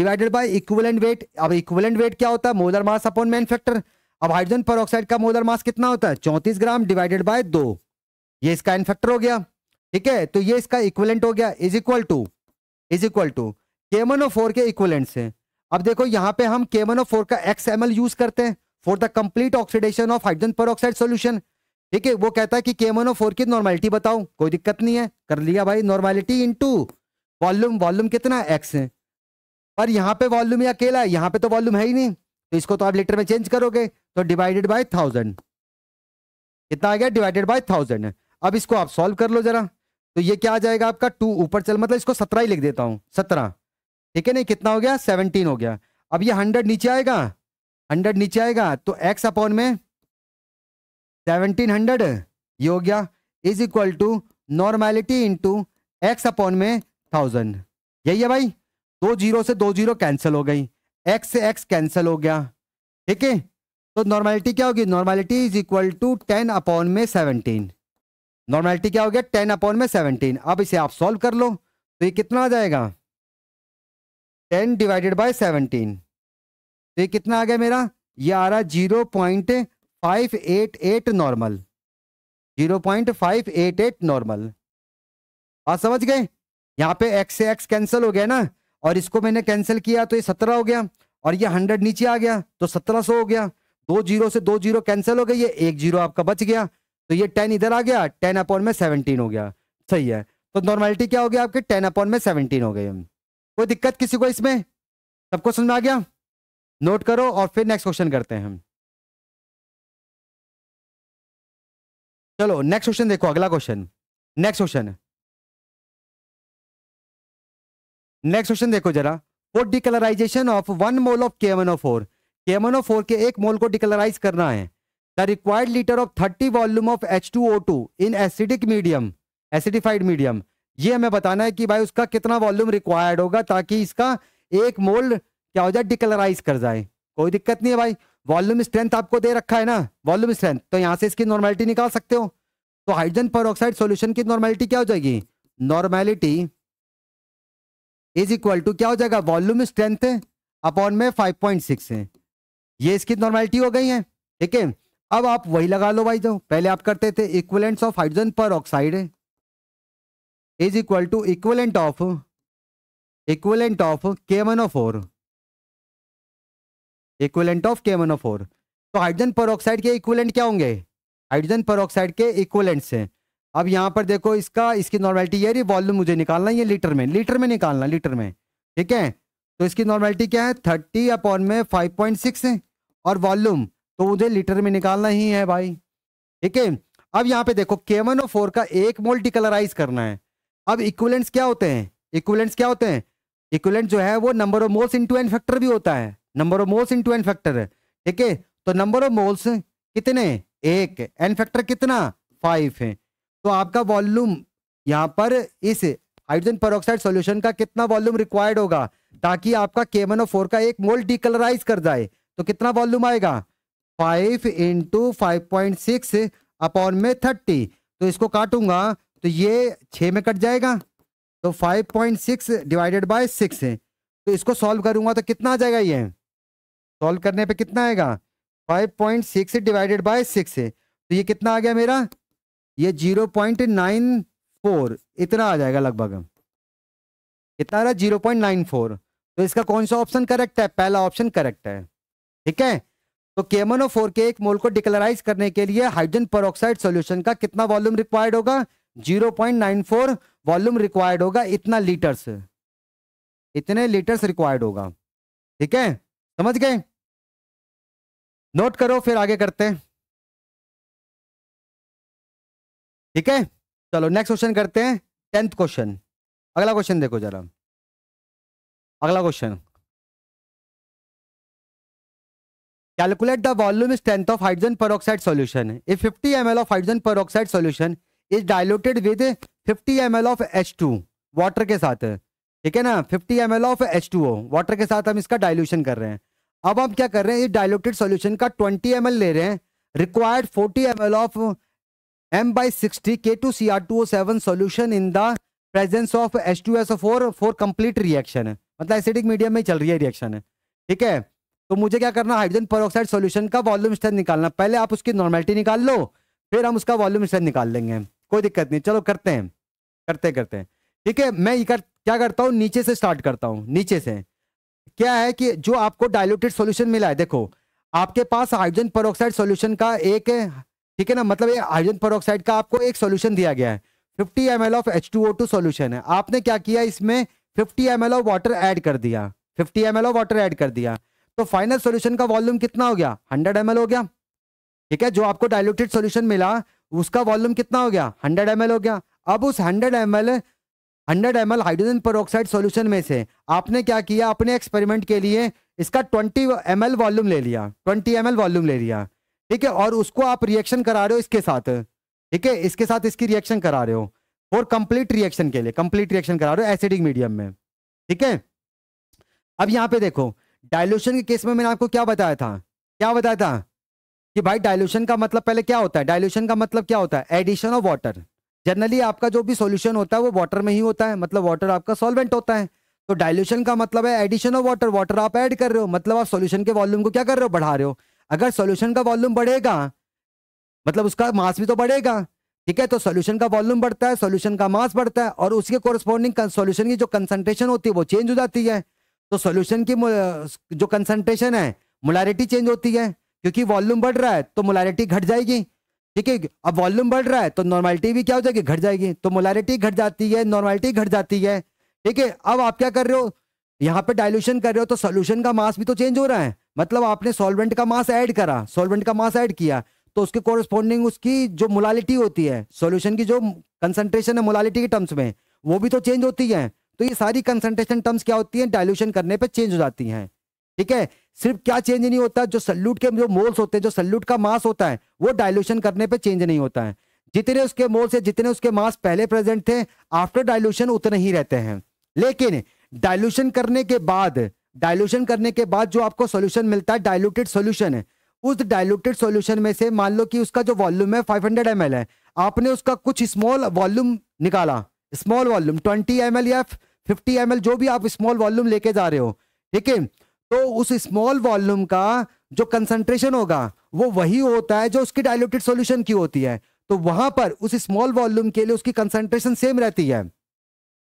divided by equivalent weight अब इक्वलेंट वेट क्या होता है मोलर मास अपॉन मैन फैक्टर अब हाइड्रोजन पर का मोलर मास कितना होता है चौंतीस ग्राम डिवाइडेड बाय दो ये इसका एन फैक्टर हो गया ठीक है तो ये इसका इक्वलेंट हो गया is equal to is equal to K M N O four के इक्वलेंट से अब देखो यहाँ पे हम केमनो फोर का एक्स एम एल यूज करते हैं for the complete oxidation of hydrogen per solution ठीक है वो कहता है कि केमनो फोर की नॉर्मैलिटी बताओ कोई दिक्कत नहीं है कर लिया भाई normality into volume volume कितना एक्स है पर यहाँ पे वॉल्यूम या अकेला है यहाँ पे तो वॉल्यूम है ही नहीं तो इसको तो आप लीटर में चेंज करोगे तो डिवाइडेड बाय थाउजेंड कितना आ गया डिवाइडेड बाय थाउजेंड अब इसको आप सॉल्व कर लो जरा तो ये क्या आ जाएगा आपका टू ऊपर चल मतलब इसको सत्रह ही लिख देता हूँ सत्रह ठीक है नहीं कितना हो गया सेवनटीन हो गया अब ये हंड्रेड नीचे आएगा हंड्रेड नीचे आएगा तो एक्स अपॉन में सेवनटीन हंड्रेड ये हो गया is equal to in into x upon में थाउजेंड यही है भाई दो जीरो से दो जीरो कैंसिल हो गई एक्स से एक्स कैंसिल हो गया ठीक है तो नॉर्मेलिटी क्या होगी normality is equal to ten upon में सेवनटीन नॉर्मेलिटी क्या हो गया टेन अपॉन में सेवनटीन अब इसे आप सॉल्व कर लो तो ये कितना आ जाएगा टेन डिवाइडेड बाय सेवनटीन तो ये कितना आ गया मेरा ये आ रहा zero point five eight eight normal zero point five eight eight normal आप समझ गए यहाँ पे एक्स से एक्स कैंसिल हो गया ना और इसको मैंने कैंसिल किया तो ये सत्रह हो गया और ये हंड्रेड नीचे आ गया तो सत्रह सौ हो गया दो जीरो से दो जीरो कैंसिल हो गई ये एक जीरो आपका बच गया तो ये टेन इधर आ गया टेन अपॉन में सेवनटीन हो गया सही है तो नॉर्मेलिटी क्या हो गया आपके टेन अपॉन में सेवनटीन हो गए कोई दिक्कत किसी को इसमें सबको समझ में आ गया नोट करो और फिर नेक्स्ट क्वेश्चन करते हैं हम चलो नेक्स्ट क्वेश्चन देखो अगला question next question next question देखो जरा वो decolourisation of one mole of K M N O four K M N O four के एक मोल को डिकलराइज करना है the required liter of 30 volume of H2O2 in acidic medium, acidified medium. ये हमें बताना है कि भाई उसका कितना वॉल्यूम रिक्वायर्ड होगा ताकि इसका एक मोल क्या हो जाए डिकलराइज कर जाए कोई दिक्कत नहीं है भाई वॉल्यूम स्ट्रेंथ आपको दे रखा है ना वॉल्यूम स्ट्रेंथ तो यहाँ से इसकी नॉर्मेलिटी निकाल सकते हो तो हाइड्रोजन पर सोल्यूशन की नॉर्मेलिटी क्या हो जाएगी नॉर्मेलिटी इज इक्वल टू क्या हो जाएगा वॉल्यूम स्ट्रेंथ अपॉन में सिक्स है ये इसकी नॉर्मेलिटी हो गई है ठीक है अब आप वही लगा लो भाई जो तो। पहले आप करते थे equivalents of hydrogen peroxide is equal to equivalent of equivalent of K M N O four equivalent of K M N O four तो हाइड्रोजन पर ऑक्साइड के इक्वलेंट क्या होंगे हाइड्रोजन पर ऑक्साइड के इक्वलेंट्स हैं अब यहाँ पर देखो इसका इसकी नॉर्मेलिटी ये रही वॉल्यूम मुझे निकालना है ये लीटर में लीटर में निकालना लीटर में ठीक है तो इसकी नॉर्मेलिटी क्या है थर्टी अपॉन में फाइव पॉइंट सिक्स है और वॉल्यूम तो मुझे लीटर में निकालना ही है भाई ठीक है अब यहाँ पे देखो के वन फोर का एक मोल डिकलराइज करना है अब इक्वलेंट्स क्या होते हैं इक्वलेंट्स क्या होते हैं इक्वलेंट जो है वो number of moles into N factor भी होता है number of moles into N factor है ठीक है तो नंबर ऑफ मोल्स कितने एक एन फैक्टर कितना फाइव है तो आपका वॉल्यूम यहाँ पर इस हाइड्रोजन परोक्साइड सोल्यूशन का कितना वॉल्यूम रिक्वायर्ड होगा ताकि आपका केमन का एक मोल डिकलराइज कर जाए तो कितना वॉल्यूम आएगा five into five point six upon में थर्टी तो इसको काटूंगा तो ये छः में कट जाएगा तो five point six divided by six है तो इसको सॉल्व करूंगा तो कितना आ जाएगा ये सॉल्व करने पे कितना आएगा five point six divided by six है तो ये कितना आ गया मेरा ये जीरो पॉइंट नाइन फोर इतना आ जाएगा लगभग कितना आ रहा है जीरो पॉइंट नाइन फोर तो इसका कौन सा ऑप्शन करेक्ट है पहला ऑप्शन करेक्ट है ठीक है तो केमनो फोर oh के एक मोल को डिक्लराइज करने के लिए हाइड्रोजन पर सोल्यूशन का कितना वॉल्यूम रिक्वायर्ड होगा 0.94 वॉल्यूम रिक्वायर्ड होगा इतना लीटर्स इतने लीटर्स रिक्वायर्ड होगा ठीक है समझ गए नोट करो फिर आगे करते हैं ठीक है चलो नेक्स्ट क्वेश्चन करते हैं टेंथ क्वेश्चन अगला क्वेश्चन देखो जरा अगला question calculate the volume strength of hydrogen peroxide solution. If 50 ml of hydrogen peroxide solution is diluted with 50 ml of H2 water के साथ ठीक है ना 50 ml of H2O वाटर के साथ हम इसका डायल्यूशन कर रहे हैं अब हम क्या कर रहे हैं इस डायलोटेड सोल्यूशन का एम एल ले रहे हैं required M L of M by sixty K two C R two O seven solution in the presence of H two S O four for complete reaction मतलब acidic medium में चल रही है reaction ठीक है तो मुझे क्या करना हाइड्रोजन परोक्साइड सोल्यूशन का वॉल्यूम स्ट्रेंथ निकालना पहले आप उसकी नॉर्मेलिटी निकाल लो फिर हम उसका वॉल्यूम स्ट्रेंथ निकाल लेंगे कोई दिक्कत नहीं चलो करते हैं करते करते हैं ठीक है मैं ये कर, क्या करता हूँ नीचे से स्टार्ट करता हूँ नीचे से क्या है कि जो आपको डायलूटेड सोल्यूशन मिला है देखो आपके पास हाइड्रोजन परोक्साइड सोल्यूशन का एक ठीक है ना मतलब ये हाइड्रोजन परोक्साइड का आपको एक सोल्यूशन दिया गया है fifty M L of H two O two solution है आपने क्या किया इसमें fifty M L of water add कर दिया fifty M L of water add कर दिया तो फाइनल सोल्यूशन का वॉल्यूम कितना हो गया हंड्रेड एम हो गया ठीक है जो आपको डायलूटेड सोल्यूशन मिला उसका वॉल्यूम कितना हो गया हंड्रेड एम हो गया अब उस hundred M L hundred M hydrogen per solution में से आपने क्या किया अपने एक्सपेरिमेंट के लिए इसका ट्वेंटी एम वॉल्यूम ले लिया ट्वेंटी एम वॉल्यूम ले लिया ठीक है और उसको आप रिएक्शन करा रहे हो इसके साथ ठीक है इसके साथ इसकी रिएक्शन करा रहे हो और कंप्लीट रिएक्शन के लिए कंप्लीट रिएक्शन करा रहे हो एसिडिक मीडियम में ठीक है अब यहाँ पे देखो डायलूशन के केस में मैंने आपको क्या बताया था क्या बताया था कि भाई डायलूशन का मतलब पहले क्या होता है डायलूशन का मतलब क्या होता है एडिशन ऑफ वाटर जनरली आपका जो भी सॉल्यूशन होता है वो वाटर में ही होता है मतलब वाटर आपका सॉल्वेंट होता है तो डायल्यूशन का मतलब है एडिशन ऑफ वाटर वाटर आप ऐड कर रहे हो मतलब आप सॉल्यूशन के वॉल्यूम को क्या कर रहे हो बढ़ा रहे हो अगर सॉल्यूशन का वॉल्यूम बढ़ेगा मतलब उसका मास भी तो बढ़ेगा ठीक है तो सॉल्यूशन का वॉल्यूम बढ़ता है सॉल्यूशन का मास बढ़ता है और उसके कोरस्पॉन्डिंग सॉल्यूशन की जो कंसंट्रेशन होती है वो चेंज हो जाती है तो सोल्यूशन की जो कंसंट्रेशन है मोलारिटी चेंज होती है क्योंकि वॉल्यूम बढ़ रहा है तो मोलारिटी घट जाएगी ठीक है अब वॉल्यूम बढ़ रहा है तो नॉर्मलिटी भी क्या हो जाएगी घट जाएगी तो मोलारिटी घट जाती है नॉर्मलिटी घट जाती है ठीक है अब आप क्या कर रहे हो यहाँ पे डाइल्यूशन कर रहे हो तो सोल्यूशन का मास भी तो चेंज हो रहा है मतलब आपने सोलवेंट का मास ऐड करा सोलवेंट का मास ऐड किया तो उसके कोरस्पॉन्डिंग उसकी जो मोलालिटी होती है सोल्यूशन की जो कंसंट्रेशन है मोलालिटी के टर्म्स में वो भी तो चेंज होती है तो ये सारी कंसंट्रेशन टर्म्स क्या होती हैं डायल्यूशन करने पे चेंज हो जाती हैं ठीक है सिर्फ क्या चेंज नहीं होता जो सल्यूट के जो मोल्स होते हैं जो सल्यूट का मास होता है वो डायल्यूशन करने पर चेंज नहीं होता है जितने उसके मोल्स है जितने उसके मास पहले प्रेजेंट थे आफ्टर डायल्यूशन उतने ही रहते हैं लेकिन डायल्यूशन करने के बाद डायल्यूशन करने के बाद जो आपको सोल्यूशन मिलता है डायल्यूटेड सोल्यूशन उस डायल्यूटेड सोल्यूशन में से मान लो कि उसका जो वॉल्यूम है 500 ml है आपने उसका कुछ स्मॉल वॉल्यूम निकाला स्मॉल वॉल्यूम ट्वेंटी एम या फिफ्टी एम जो भी आप स्मॉल वॉल्यूम लेके जा रहे हो ठीक है तो उस स्मॉल वॉल्यूम का जो कंसंट्रेशन होगा वो वही होता है जो उसकी डायलूटेड सॉल्यूशन की होती है तो वहां पर उस स्मॉल वॉल्यूम के लिए उसकी कंसंट्रेशन सेम रहती है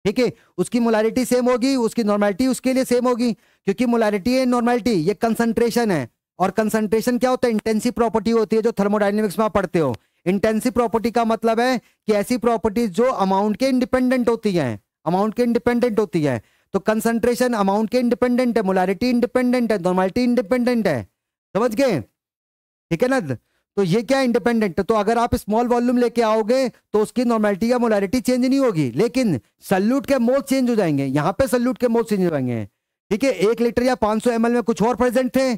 ठीक है उसकी मोलारिटी सेम होगी उसकी नॉर्मैलिटी उसके लिए सेम होगी क्योंकि मोलारिटी एंड नॉर्मैलिटी ये कंसंट्रेशन है और कंसंट्रेशन क्या होता है इंटेंसिव प्रॉपर्टी होती है जो थर्मोडाइनमिक्स में आप पढ़ते हो इंटेंसिव प्रॉपर्टी का मतलब है कि ऐसी प्रॉपर्टीज जो अमाउंट के इंडिपेंडेंट होती हैं अमाउंट के इंडिपेंडेंट होती तो है तो कंसंट्रेशन अमाउंट के इंडिपेंडेंट है मोलारिटी इंडिपेंडेंट है नॉर्मलिटी इंडिपेंडेंट है समझ गए ठीक है ना तो ये क्या इंडिपेंडेंट है तो अगर आप स्मॉल वॉल्यूम लेके आओगे तो उसकी नॉर्मेलिटी या मोलारिटी चेंज नहीं होगी लेकिन सल्यूट के मोल चेंज हो जाएंगे यहाँ पे सल्यूट के मोल चेंज हो जाएंगे ठीक है एक लीटर या पांच सौ में कुछ और प्रेजेंट थे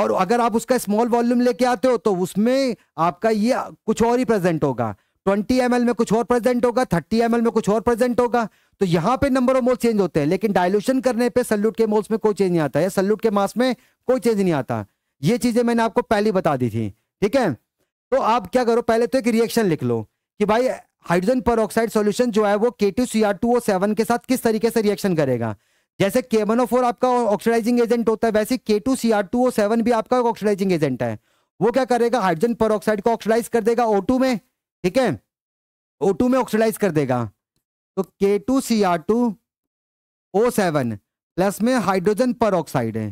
और अगर आप उसका स्मॉल वॉल्यूम लेके आते हो तो उसमें आपका ये कुछ और ही प्रेजेंट होगा 20 एम में कुछ और प्रेजेंट होगा 30 एम में कुछ और प्रेजेंट होगा तो यहाँ पे नंबर ऑफ मोल चेंज होते हैं लेकिन डायलूशन करने पे सल्यूट के मोल्स में कोई चेंज नहीं आता है सल्यूट के मास में कोई चेंज नहीं आता ये चीजें मैंने आपको पहले बता दी थी ठीक है तो आप क्या करो पहले तो एक रिएक्शन लिख लो कि भाई हाइड्रोजन पर ऑक्साइड सोल्यूशन जो है वो के टू के साथ किस तरीके से रिएक्शन करेगा जैसे केमनोफोर oh आपका ऑक्सीडाइजिंग एजेंट होता है वैसे K two C R two O seven भी आपका ऑक्सीडाइजिंग एजेंट है वो क्या करेगा हाइड्रोजन पर को ऑक्सीडाइज कर देगा ओ टू में ठीक है ओ टू में ऑक्सीडाइज कर देगा तो K two C R two O seven plus में हाइड्रोजन पर ऑक्साइड है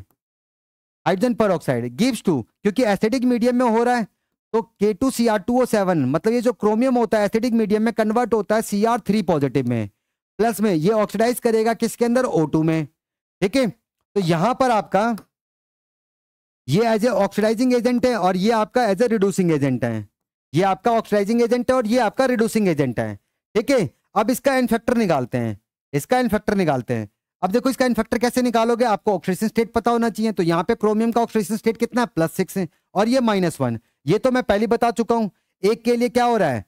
hydrogen peroxide gives two क्योंकि एसिडिक मीडियम में हो रहा है तो K two C R two O seven मतलब ये जो क्रोमियम होता है एसिडिक मीडियम में कन्वर्ट होता है सी आर थ्री पॉजिटिव में प्लस में ये ऑक्सीडाइज करेगा किसके अंदर O2 में ठीक है तो यहां पर आपका ये एज ए ऑक्सीडाइजिंग एजेंट है और ये आपका एज ए रिड्यूसिंग एजेंट है ये आपका ऑक्सीडाइजिंग एजेंट है और ये आपका रिड्यूसिंग एजेंट है ठीक है अब इसका इन्फेक्टर निकालते हैं इसका इन्फेक्टर निकालते हैं अब देखो इसका इन्फेक्टर कैसे निकालोगे आपको ऑक्सीडेशन स्टेट पता होना चाहिए तो यहाँ पे क्रोमियम का ऑक्सीडेशन स्टेट कितना है प्लस सिक्स है और ये माइनस वन ये तो मैं पहले बता चुका हूँ एक के लिए क्या हो रहा है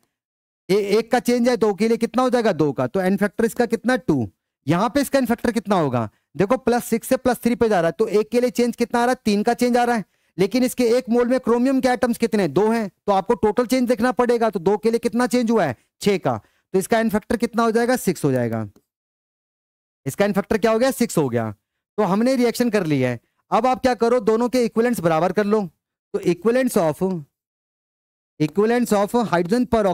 ए, एक का चेंज है दो के लिए कितना हो जाएगा दो का तो एन फैक्टर इसका कितना टू यहाँ पे इसका एन फैक्टर कितना होगा देखो प्लस सिक्स से प्लस थ्री पे जा रहा है तो एक के लिए चेंज कितना आ रहा है तीन का चेंज आ रहा है लेकिन इसके एक मोल में क्रोमियम के आइटम्स कितने दो हैं तो आपको टोटल चेंज देखना पड़ेगा तो दो के लिए कितना चेंज हुआ है छे का तो इसका एन फैक्टर कितना हो जाएगा सिक्स हो जाएगा इसका एन फैक्टर क्या हो गया सिक्स हो गया तो हमने रिएक्शन कर ली है अब आप क्या करो दोनों के इक्वलेंट्स बराबर कर लो तो equivalents of of hydrogen per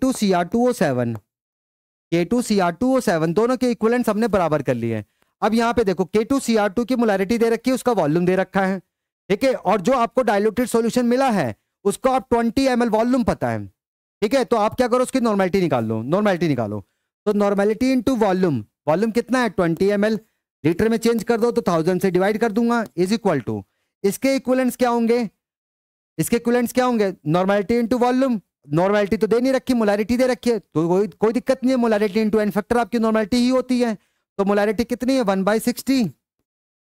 two C R two O seven K two C R two O seven दोनों के इक्वलेंट्स हमने बराबर कर लिए हैं अब यहाँ पे देखो सी आर टू की मोलारिटी दे रखी है उसका वॉल्यूम दे रखा है ठीक है और जो आपको डायलूटेड सोल्यूशन मिला है उसको आप ट्वेंटी एम वॉल्यूम पता है ठीक है तो आप क्या करो उसकी नॉर्मेलिटी निकाल लो नॉर्मैलिटी निकालो तो नॉर्मेलिटी इंटू वॉल्यूम वॉल्यूम कितना है ट्वेंटी एम लीटर में चेंज कर दो तो थाउजेंड से डिवाइड कर दूंगा इज इक्वल टू इसके इक्वलेंट्स क्या होंगे इसके इक्वलेंट्स क्या होंगे नॉर्मैलिटी इंटू वॉल्यूम नॉर्मैलिटी तो दे नहीं रखी मोलारिटी दे रखी है तो कोई कोई दिक्कत नहीं है मोलारिटी इंटू एन फैक्टर आपकी नॉर्मेलिटी ही होती है तो मोलारिटी कितनी है वन बाई सिक्सटी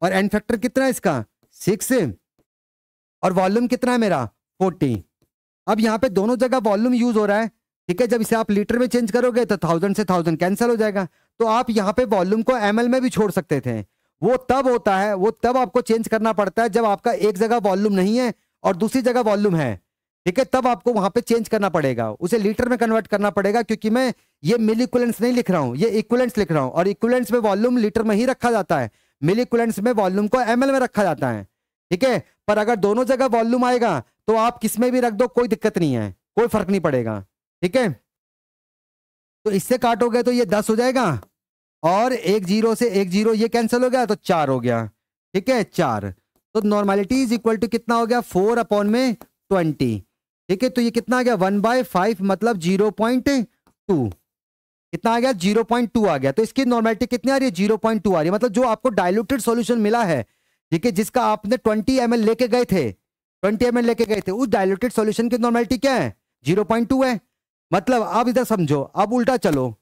और एन फैक्टर कितना है इसका सिक्स और वॉल्यूम कितना है मेरा फोर्टी अब यहाँ पे दोनों जगह वॉल्यूम यूज हो रहा है ठीक है जब इसे आप लीटर में चेंज करोगे तो थाउजेंड से थाउजेंड कैंसिल हो जाएगा तो आप यहाँ पे वॉल्यूम को एम में भी छोड़ सकते थे वो तब होता है वो तब आपको चेंज करना पड़ता है जब आपका एक जगह वॉल्यूम नहीं है और दूसरी जगह वॉल्यूम है ठीक है तब आपको वहां पे चेंज करना पड़ेगा उसे लीटर में कन्वर्ट करना पड़ेगा क्योंकि मैं ये मिल नहीं लिख रहा हूँ ये इक्वलेंस लिख रहा हूँ और इक्वलेंस में वॉल्यूम लीटर में ही रखा जाता है मिलीकुलेंस में वॉल्यूम को एम में रखा जाता है ठीक है पर अगर दोनों जगह वॉल्यूम आएगा तो आप किसमें भी रख दो कोई दिक्कत नहीं है कोई फर्क नहीं पड़ेगा ठीक है तो इससे काटोगे तो ये दस हो जाएगा और एक जीरो से एक जीरो ये कैंसिल हो गया तो चार हो गया ठीक है चार तो नॉर्मेलिटी इज इक्वल टू कितना हो गया फोर अपॉन में ट्वेंटी ठीक है तो ये कितना आ गया वन बाय फाइव मतलब जीरो पॉइंट टू कितना आ गया जीरो पॉइंट टू आ गया तो इसकी नॉर्मेलिटी कितनी आ रही है जीरो पॉइंट टू आ रही है मतलब जो आपको डायलूटेड सोल्यूशन मिला है ठीक है जिसका आपने ट्वेंटी एम लेके गए थे ट्वेंटी एम लेके गए थे उस डायलूटेड सोल्यूशन की नॉर्मेलिटी क्या है जीरो पॉइंट टू है मतलब आप इधर समझो अब उल्टा चलो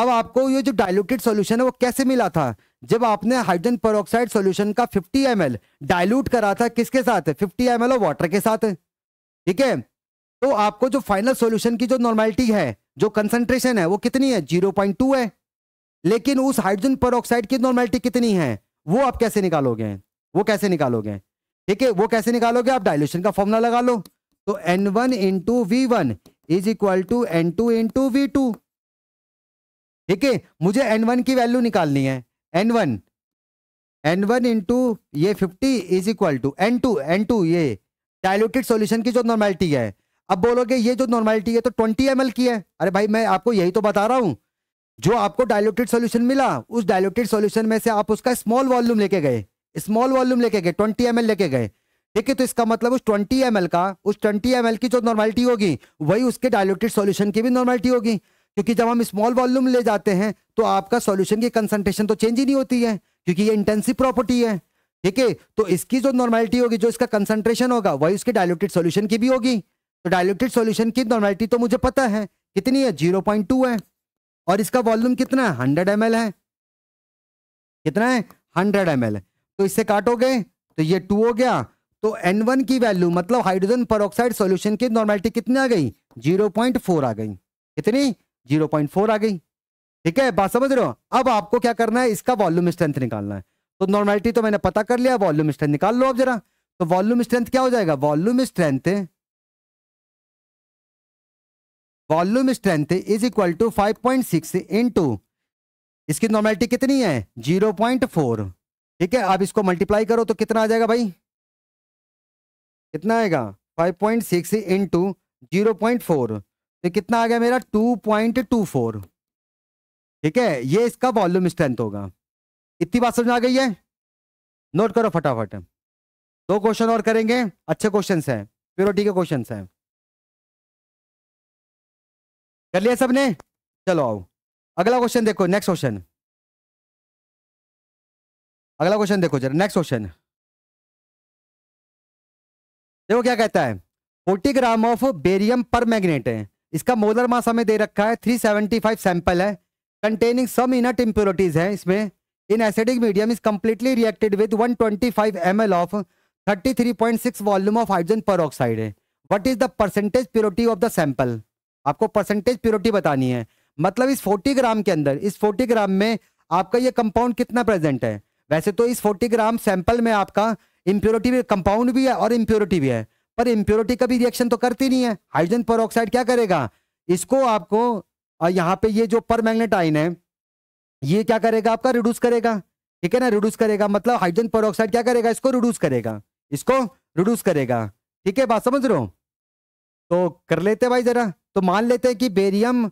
अब आपको ये जो डायलूटेड सॉल्यूशन है वो कैसे मिला था जब आपने हाइड्रोजन परोक्साइड सॉल्यूशन का 50 एम डाइल्यूट करा था किसके साथ 50 एम एल वाटर के साथ ठीक है तो आपको जो फाइनल सॉल्यूशन की जो नॉर्मेलिटी है जो कंसंट्रेशन है वो कितनी है 0.2 है लेकिन उस हाइड्रोजन परोक्साइड की नॉर्मेलिटी कितनी है वो आप कैसे निकालोगे वो कैसे निकालोगे ठीक है वो कैसे निकालोगे आप डायल्यूशन का फॉर्मूला लगा लो तो N one into V one is equal to N two in two V two ठीक है मुझे एन वन की वैल्यू निकालनी है N one N one into ये fifty is equal to N two N two ये डायलूटेड सोल्यूशन की जो नॉर्मैलिटी है अब बोलोगे ये जो नॉर्मैलिटी है तो ट्वेंटी एम की है अरे भाई मैं आपको यही तो बता रहा हूं जो आपको डायलूटेड सोल्यूशन मिला उस डायलूटेड सोल्यूशन में से आप उसका स्मॉल वॉल्यूम लेके गए स्मॉल वॉल्यूम लेके गए ट्वेंटी एम लेके गए ठीक है तो इसका मतलब उस 20 एम का उस 20 एम की जो नॉर्मलिटी होगी वही उसके डायलोटेड सॉल्यूशन की भी नॉर्मलिटी होगी क्योंकि जब हम स्मॉल वॉल्यूम ले जाते हैं तो आपका सॉल्यूशन की कंसंट्रेशन तो चेंज ही नहीं होती है क्योंकि ये इंटेंसिव प्रॉपर्टी है ठीक है तो इसकी जो नॉर्मलिटी होगी जो इसका कंसंट्रेशन होगा वही उसके डायलोटेड सोल्यूशन की भी होगी तो डायलोटेड सोल्यूशन की नॉर्मलिटी तो मुझे पता है कितनी है जीरो है और इसका वॉल्यूम कितना है हंड्रेड एम है कितना है हंड्रेड एम तो इससे काटोगे तो ये टू हो गया तो एन की वैल्यू मतलब हाइड्रोजन परोक्साइड सोल्यूशन की नॉर्मेलिटी कितनी आ गई जीरो पॉइंट फोर आ गई कितनी जीरो पॉइंट फोर आ गई ठीक है बात समझ रहे हो अब आपको क्या करना है इसका वॉल्यूम स्ट्रेंथ निकालना है तो नॉर्मेलिटी तो मैंने पता कर लिया वॉल्यूम स्ट्रेंथ निकाल लो अब जरा तो वॉल्यूम स्ट्रेंथ क्या हो जाएगा volume strength volume strength is equal to five point six into इसकी नॉर्मेलिटी कितनी है जीरो पॉइंट फोर ठीक है अब इसको मल्टीप्लाई करो तो कितना आ जाएगा भाई कितना आएगा 5.6 point six into zero point four तो कितना आ गया मेरा 2.24 ठीक है ये इसका वॉल्यूम स्ट्रेंथ होगा इतनी बात समझ आ गई है नोट करो फटाफट दो क्वेश्चन और करेंगे अच्छे क्वेश्चन हैं प्योरिटी के क्वेश्चन हैं कर लिया सबने चलो आओ अगला क्वेश्चन देखो नेक्स्ट क्वेश्चन अगला क्वेश्चन देखो जरा नेक्स्ट क्वेश्चन देखो क्या कहता है forty gram of barium permanganate है इसका मोलर मास हमें दे रखा है थ्री सेवेंटी फाइव सैंपल है कंटेनिंग सम इनट इम्प्योरिटीज है इसमें in acidic medium is completely reacted with 125 ml of 33.6 volume of hydrogen per है what is the percentage purity of the sample आपको percentage purity बतानी है मतलब इस 40 ग्राम के अंदर इस 40 ग्राम में आपका ये कंपाउंड कितना प्रेजेंट है वैसे तो इस 40 ग्राम सैंपल में आपका इम्प्योरिटी भी कंपाउंड भी है और इम्प्योरिटी भी है पर इम्प्योरिटी कभी रिएक्शन तो करती नहीं है हाइड्रोजन पर क्या करेगा इसको आपको यहाँ पे ये जो पर मैग्नेट आइन है ये क्या करेगा आपका रिड्यूस करेगा ठीक है ना रिड्यूस करेगा मतलब हाइड्रोजन पर क्या करेगा इसको रिड्यूस करेगा इसको रिड्यूस करेगा ठीक है बात समझ रहे हो तो कर लेते भाई जरा तो मान लेते हैं कि बेरियम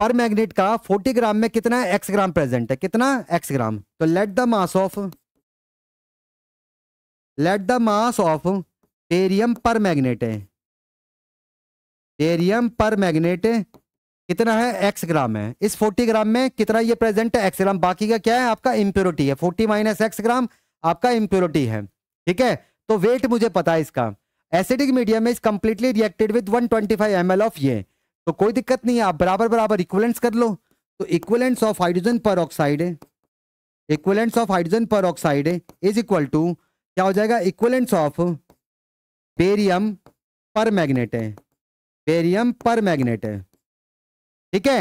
पर मैग्नेट का 40 ग्राम में कितना एक्स ग्राम प्रेजेंट है कितना एक्स ग्राम तो let the mass of let the mass of barium permanganate पेरियम पर मैग्नेट कितना है एक्स ग्राम है इस फोर्टी ग्राम में कितना ये प्रेजेंट है एक्स ग्राम बाकी का क्या है आपका इंप्योरिटी है फोर्टी माइनस एक्स ग्राम आपका इंप्योरिटी है ठीक है तो वेट मुझे पता है इसका एसिडिक मीडियम में is completely reacted with 125 twenty of ये तो कोई दिक्कत नहीं है आप बराबर बराबर इक्वलेंस कर लो तो equivalence of hydrogen peroxide equivalence of hydrogen peroxide is equal to क्या हो जाएगा equivalents of barium permanganate है बेरियम पर मैग्नेट है ठीक है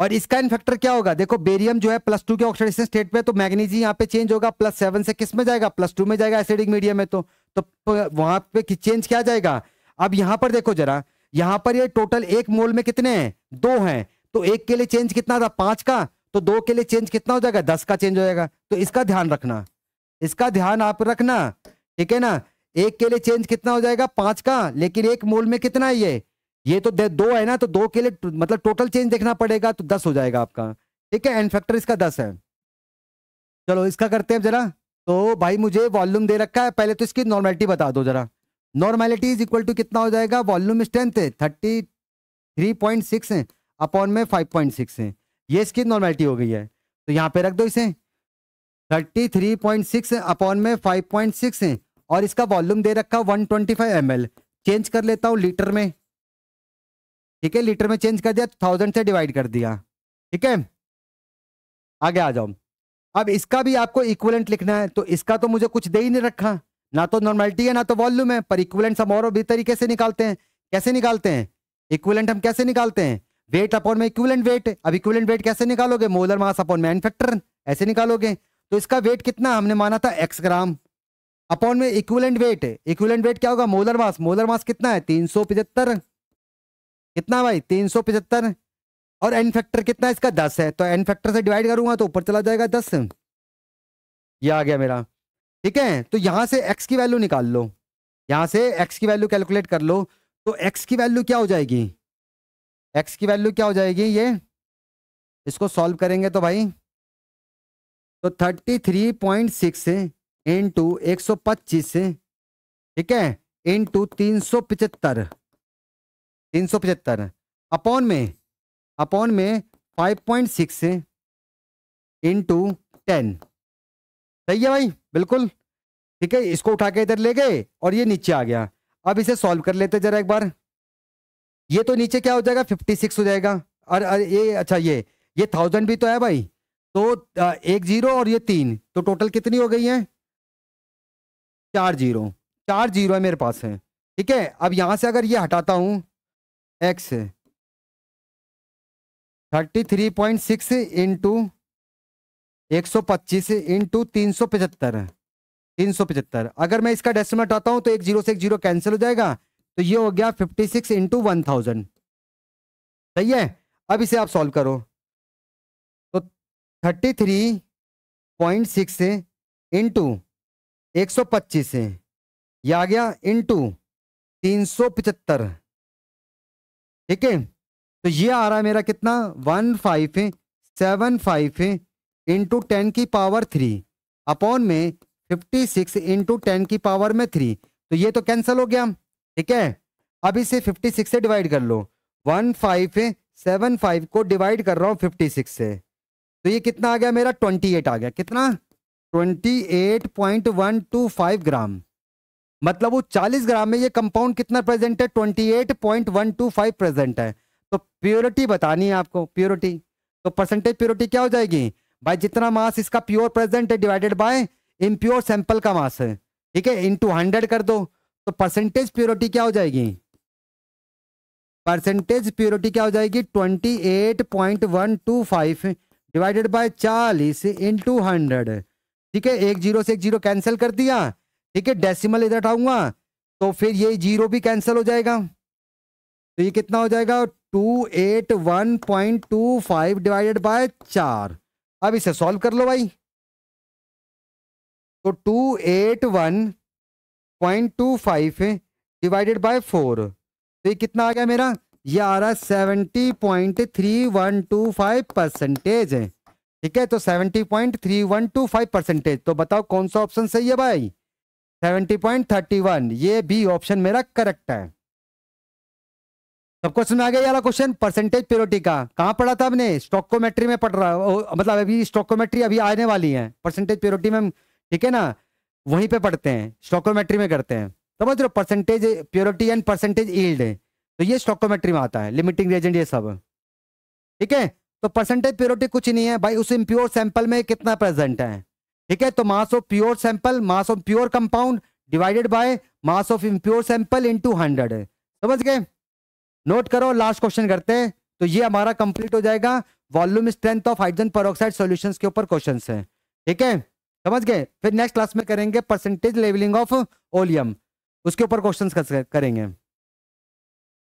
और इसका इन फैक्टर क्या होगा देखो बेरियम जो है प्लस टू के ऑक्सीडेशन स्टेट पे तो मैग्नीजी यहाँ पे चेंज होगा प्लस सेवन से किस में जाएगा प्लस टू में जाएगा एसिडिक मीडियम में तो तो वहां पे चेंज क्या जाएगा अब यहां पर देखो जरा यहां पर ये टोटल एक मोल में कितने हैं दो हैं तो एक के लिए चेंज कितना था पांच का तो दो के लिए चेंज कितना हो जाएगा दस का चेंज हो जाएगा तो इसका ध्यान रखना इसका ध्यान आप रखना ठीक है ना एक के लिए चेंज कितना हो जाएगा पांच का लेकिन एक मोल में कितना है ये ये तो दो है ना तो दो के लिए मतलब टोटल चेंज देखना पड़ेगा तो दस हो जाएगा आपका ठीक है एंड फैक्टर इसका दस है चलो इसका करते हैं जरा तो भाई मुझे वॉल्यूम दे रखा है पहले तो इसकी नॉर्मेलिटी बता दो जरा नॉर्मेलिटी इज इक्वल टू कितना हो जाएगा volume strength thirty three point six upon में फाइव पॉइंट सिक्स है ये इसकी नॉर्मेलिटी हो गई है तो यहाँ पे रख दो इसे thirty three point six upon में फाइव पॉइंट सिक्स है और इसका वॉल्यूम दे रखा one twenty five M L change कर लेता हूँ लीटर में ठीक है लीटर में चेंज कर दिया थाउजेंड से डिवाइड कर दिया ठीक है आगे आ जाओ अब इसका भी आपको इक्वलेंट लिखना है तो इसका तो मुझे कुछ दे ही नहीं रखा ना तो नॉर्मेलिटी है ना तो वॉल्यूम है पर इक्वलेंट हम और भी तरीके से निकालते हैं कैसे निकालते हैं इक्वलेंट हम कैसे निकालते हैं वेट अपॉन में इक्वलेंट वेट अब इक्वलेंट वेट कैसे निकालोगे मोलर मास अपॉन में फैक्टर ऐसे निकालोगे तो इसका वेट कितना हमने माना था एक्स ग्राम अपॉन में इक्वलेंट वेट है इक्वलेंट वेट क्या होगा मोलर मास मोलर मास कितना है तीन सौ पिछहत्तर कितना भाई तीन सौ पिचहत्तर और एन फैक्टर कितना इसका दस है तो एन फैक्टर से डिवाइड करूंगा तो ऊपर चला जाएगा दस ये आ गया मेरा ठीक है तो यहाँ से एक्स की वैल्यू निकाल लो यहाँ से एक्स की वैल्यू कैलकुलेट कर लो तो एक्स की वैल्यू क्या हो जाएगी एक्स की वैल्यू क्या हो जाएगी ये इसको सॉल्व करेंगे तो भाई तो thirty three point six into एक सौ पच्चीस ठीक है इंटू तीन सौ पिचहत्तर तीन सौ पिचहत्तर अपॉन में अपॉन में five point six into ten सही है भाई बिल्कुल ठीक है इसको उठा के इधर ले गए और ये नीचे आ गया अब इसे सॉल्व कर लेते जरा एक बार ये तो नीचे क्या हो जाएगा फिफ्टी सिक्स हो जाएगा और ये अच्छा ये ये थाउजेंड भी तो है भाई तो एक जीरो और ये तीन तो टोटल कितनी हो गई है चार जीरो चार जीरो है मेरे पास है ठीक है अब यहां से अगर ये हटाता हूं X thirty three point six into एक सौ पच्चीस इंटू तीन सौ पचहत्तर तीन सौ पचहत्तर अगर मैं इसका डेस्टिमेट हटाता हूँ तो एक जीरो से एक जीरो कैंसिल हो जाएगा तो ये हो गया fifty six into one thousand सही है अब इसे आप सॉल्व करो thirty three point six into एक सौ पच्चीस यह आ गया इंटू तीन सौ पचहत्तर ठीक है तो ये आ रहा है मेरा कितना one five seven five into ten की पावर थ्री अपॉन में फिफ्टी सिक्स इंटू टेन की पावर में थ्री तो ये तो कैंसिल हो गया ठीक है अब इसे फिफ्टी सिक्स से डिवाइड कर लो वन फाइव सेवन फाइव को डिवाइड कर रहा हूँ फिफ्टी सिक्स से तो ये कितना आ गया मेरा ट्वेंटी एट आ गया कितना twenty eight point one two five gram मतलब वो चालीस ग्राम में ये कंपाउंड कितना प्रेजेंट है twenty eight point one two five present है तो प्योरिटी बतानी है आपको प्योरिटी तो परसेंटेज प्योरिटी क्या हो जाएगी भाई जितना मास इसका प्योर प्रेजेंट है डिवाइडेड बाय इम्प्योर सैंपल का मास है ठीक है इंटू हंड्रेड कर दो तो परसेंटेज प्योरिटी क्या हो जाएगी परसेंटेज प्योरिटी क्या हो जाएगी twenty eight point one two five divided by चालीस इंटू हंड्रेड ठीक है एक जीरो से एक जीरो कैंसिल कर दिया ठीक है डेसिमल इधर उठाऊंगा तो फिर ये जीरो भी कैंसिल हो जाएगा तो ये कितना हो जाएगा two eight one point two five divided by चार अब इसे सॉल्व कर लो भाई तो two eight one point two five divided by four तो ये कितना आ गया मेरा ये आ रहा है seventy point three one two five percentage है ठीक है तो seventy point three one two five percentage तो बताओ कौन सा ऑप्शन सही है भाई सेवेंटी पॉइंट थर्टी वन ये भी ऑप्शन मेरा करेक्ट है सब क्वेश्चन में आ गया यार क्वेश्चन परसेंटेज प्योरिटी का कहाँ पढ़ा था हमने स्टॉकोमेट्री में पढ़ रहा है मतलब अभी स्टोकोमेट्री अभी आने वाली है परसेंटेज प्योरिटी में ठीक है ना वहीं पे पढ़ते हैं स्टोकोमेट्री में करते हैं समझ लो percentage purity and percentage yield तो ये स्टॉकोमेट्री में आता है लिमिटिंग रिएजेंट ये सब ठीक है तो परसेंटेज प्योरिटी कुछ नहीं है भाई उस इम्प्योर सैंपल में कितना प्रेजेंट है ठीक है तो mass of pure sample mass of pure compound divided by mass of impure sample into hundred समझ गए नोट करो लास्ट क्वेश्चन करते हैं तो ये हमारा कंप्लीट हो जाएगा volume strength of hydrogen peroxide solutions के ऊपर क्वेश्चन है ठीक है समझ गए फिर नेक्स्ट क्लास में करेंगे परसेंटेज लेवलिंग ऑफ ओलियम उसके ऊपर क्वेश्चन करेंगे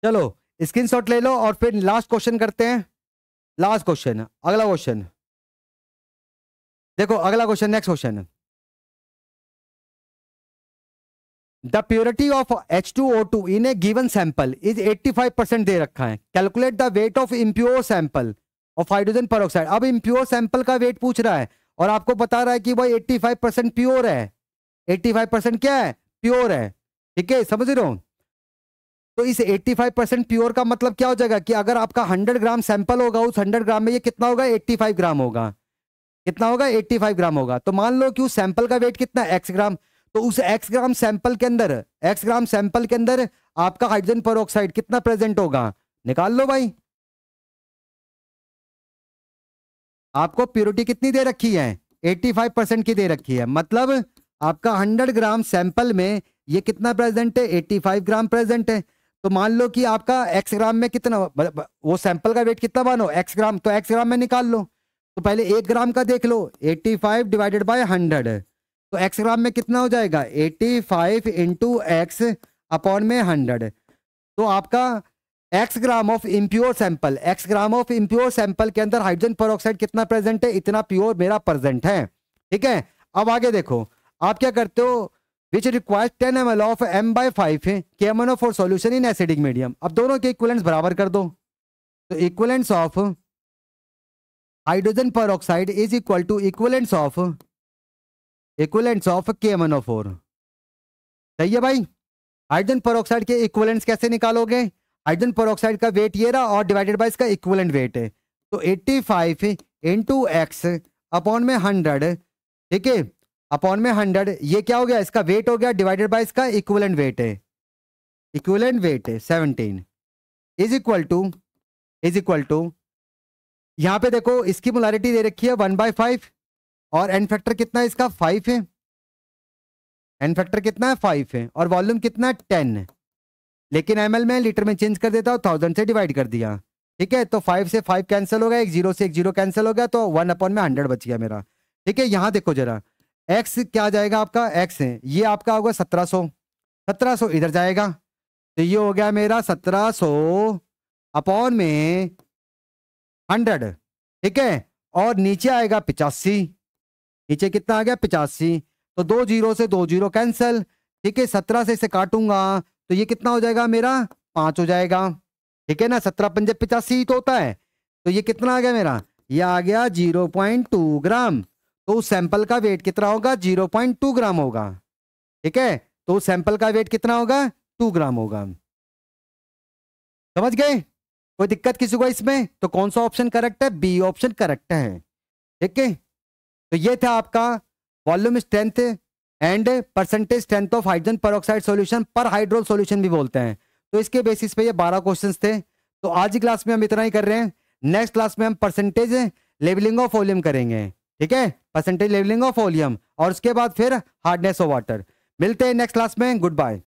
चलो स्क्रीनशॉट ले लो और फिर लास्ट क्वेश्चन करते हैं लास्ट क्वेश्चन अगला क्वेश्चन देखो अगला question next question the purity of H two O two in a given sample is 85 percent दे रखा है calculate the weight of impure sample of hydrogen पर अब इम्प्योर सैंपल का वेट पूछ रहा है और आपको बता रहा है कि भाई 85 परसेंट प्योर है 85 परसेंट क्या है प्योर है ठीक है समझ रहे हो तो इस 85 परसेंट प्योर का मतलब क्या हो जाएगा कि अगर आपका 100 ग्राम सैंपल होगा उस 100 ग्राम में ये कितना होगा 85 ग्राम होगा कितना होगा 85 ग्राम होगा तो मान लो कि उस सैंपल का वेट कितना एक्स ग्राम तो उस एक्स ग्राम सैंपल के अंदर एक्स ग्राम सैंपल के अंदर आपका हाइड्रोजन पर कितना प्रेजेंट होगा निकाल लो भाई आपको प्योरिटी कितनी दे रखी है 85 परसेंट की दे रखी है मतलब आपका 100 ग्राम सैंपल में ये कितना प्रेजेंट है 85 ग्राम प्रेजेंट है तो मान लो कि आपका एक्स ग्राम में कितना वो सैंपल का वेट कितना मानो एक्स ग्राम तो एक्स ग्राम में निकाल लो तो पहले एक ग्राम का देख लो 85 फाइव डिवाइडेड बाई हंड्रेड तो एक्स ग्राम में कितना हो जाएगा 85 फाइव इंटू एक्स अपॉन में हंड्रेड तो आपका X gram of impure sample X gram of impure sample के अंदर हाइड्रोजन पर कितना प्रेजेंट है इतना प्योर मेरा प्रेजेंट है ठीक है अब आगे देखो आप क्या करते हो which ten M which requires 10 ml of m by 5 KMnO for solution in acidic medium अब दोनों के इक्वलेंट्स बराबर कर दो तो equivalents of hydrogen peroxide is equal to equivalents of equivalents of K M four सही है भाई हाइड्रोजन पर ऑक्साइड के इक्वलेंट्स कैसे निकालोगे हाइड्रोजन पर ऑक्साइड का वेट ये रहा और डिवाइडेड बाई इसका इक्वलेंट वेट है तो eighty five into x upon में हंड्रेड ठीक है अपॉन में हंड्रेड ये क्या हो गया इसका वेट हो गया डिवाइडेड बाय इसका इक्वलेंट वेट है इक्वलेंट वेट है seventeen is equal to is equal to यहाँ पे देखो इसकी मोलारिटी दे रखी है वन बाय फाइव और एन फैक्टर कितना है इसका फाइव है एन फैक्टर कितना है फाइव है और वॉल्यूम कितना है टेन लेकिन एम में लीटर में चेंज कर देता हूँ थाउजेंड से डिवाइड कर दिया ठीक है तो फाइव से फाइव कैंसिल हो गया एक जीरो से एक जीरो कैंसिल हो गया तो वन अपॉन में हंड्रेड बच गया मेरा ठीक है यहाँ देखो जरा एक्स क्या जाएगा आपका एक्स है ये आपका होगा सत्रह सो सत्रह सो इधर जाएगा तो ये हो गया मेरा सत्रह सो अपॉन में हंड्रेड ठीक है और नीचे आएगा पिचासी नीचे कितना आ गया पिचासी तो दो जीरो से दो जीरो कैंसिल ठीक है सत्रह से इसे काटूंगा तो ये कितना हो जाएगा मेरा पांच हो जाएगा ठीक है ना सत्रह पंजे पिचासी तो होता है तो ये कितना आ गया मेरा ये आ गया जीरो पॉइंट टू ग्राम तो उस सैंपल का वेट कितना होगा 0.2 ग्राम होगा ठीक है तो उस सैंपल का वेट कितना होगा टू ग्राम होगा समझ गए कोई दिक्कत किसी को इसमें तो कौन सा ऑप्शन करेक्ट है बी ऑप्शन करेक्ट है ठीक है तो ये था आपका volume strength and percentage strength of hydrogen peroxide solution perhydrol solution भी बोलते हैं तो इसके बेसिस पे ये बारह क्वेश्चंस थे तो आज की क्लास में हम इतना ही कर रहे हैं नेक्स्ट क्लास में हम परसेंटेज लेवलिंग ऑफ वॉल्यूम करेंगे ठीक है परसेंटेज लेवलिंग ऑफ वॉल्यूम और उसके बाद फिर हार्डनेस ऑफ वाटर मिलते हैं नेक्स्ट क्लास में गुड बाय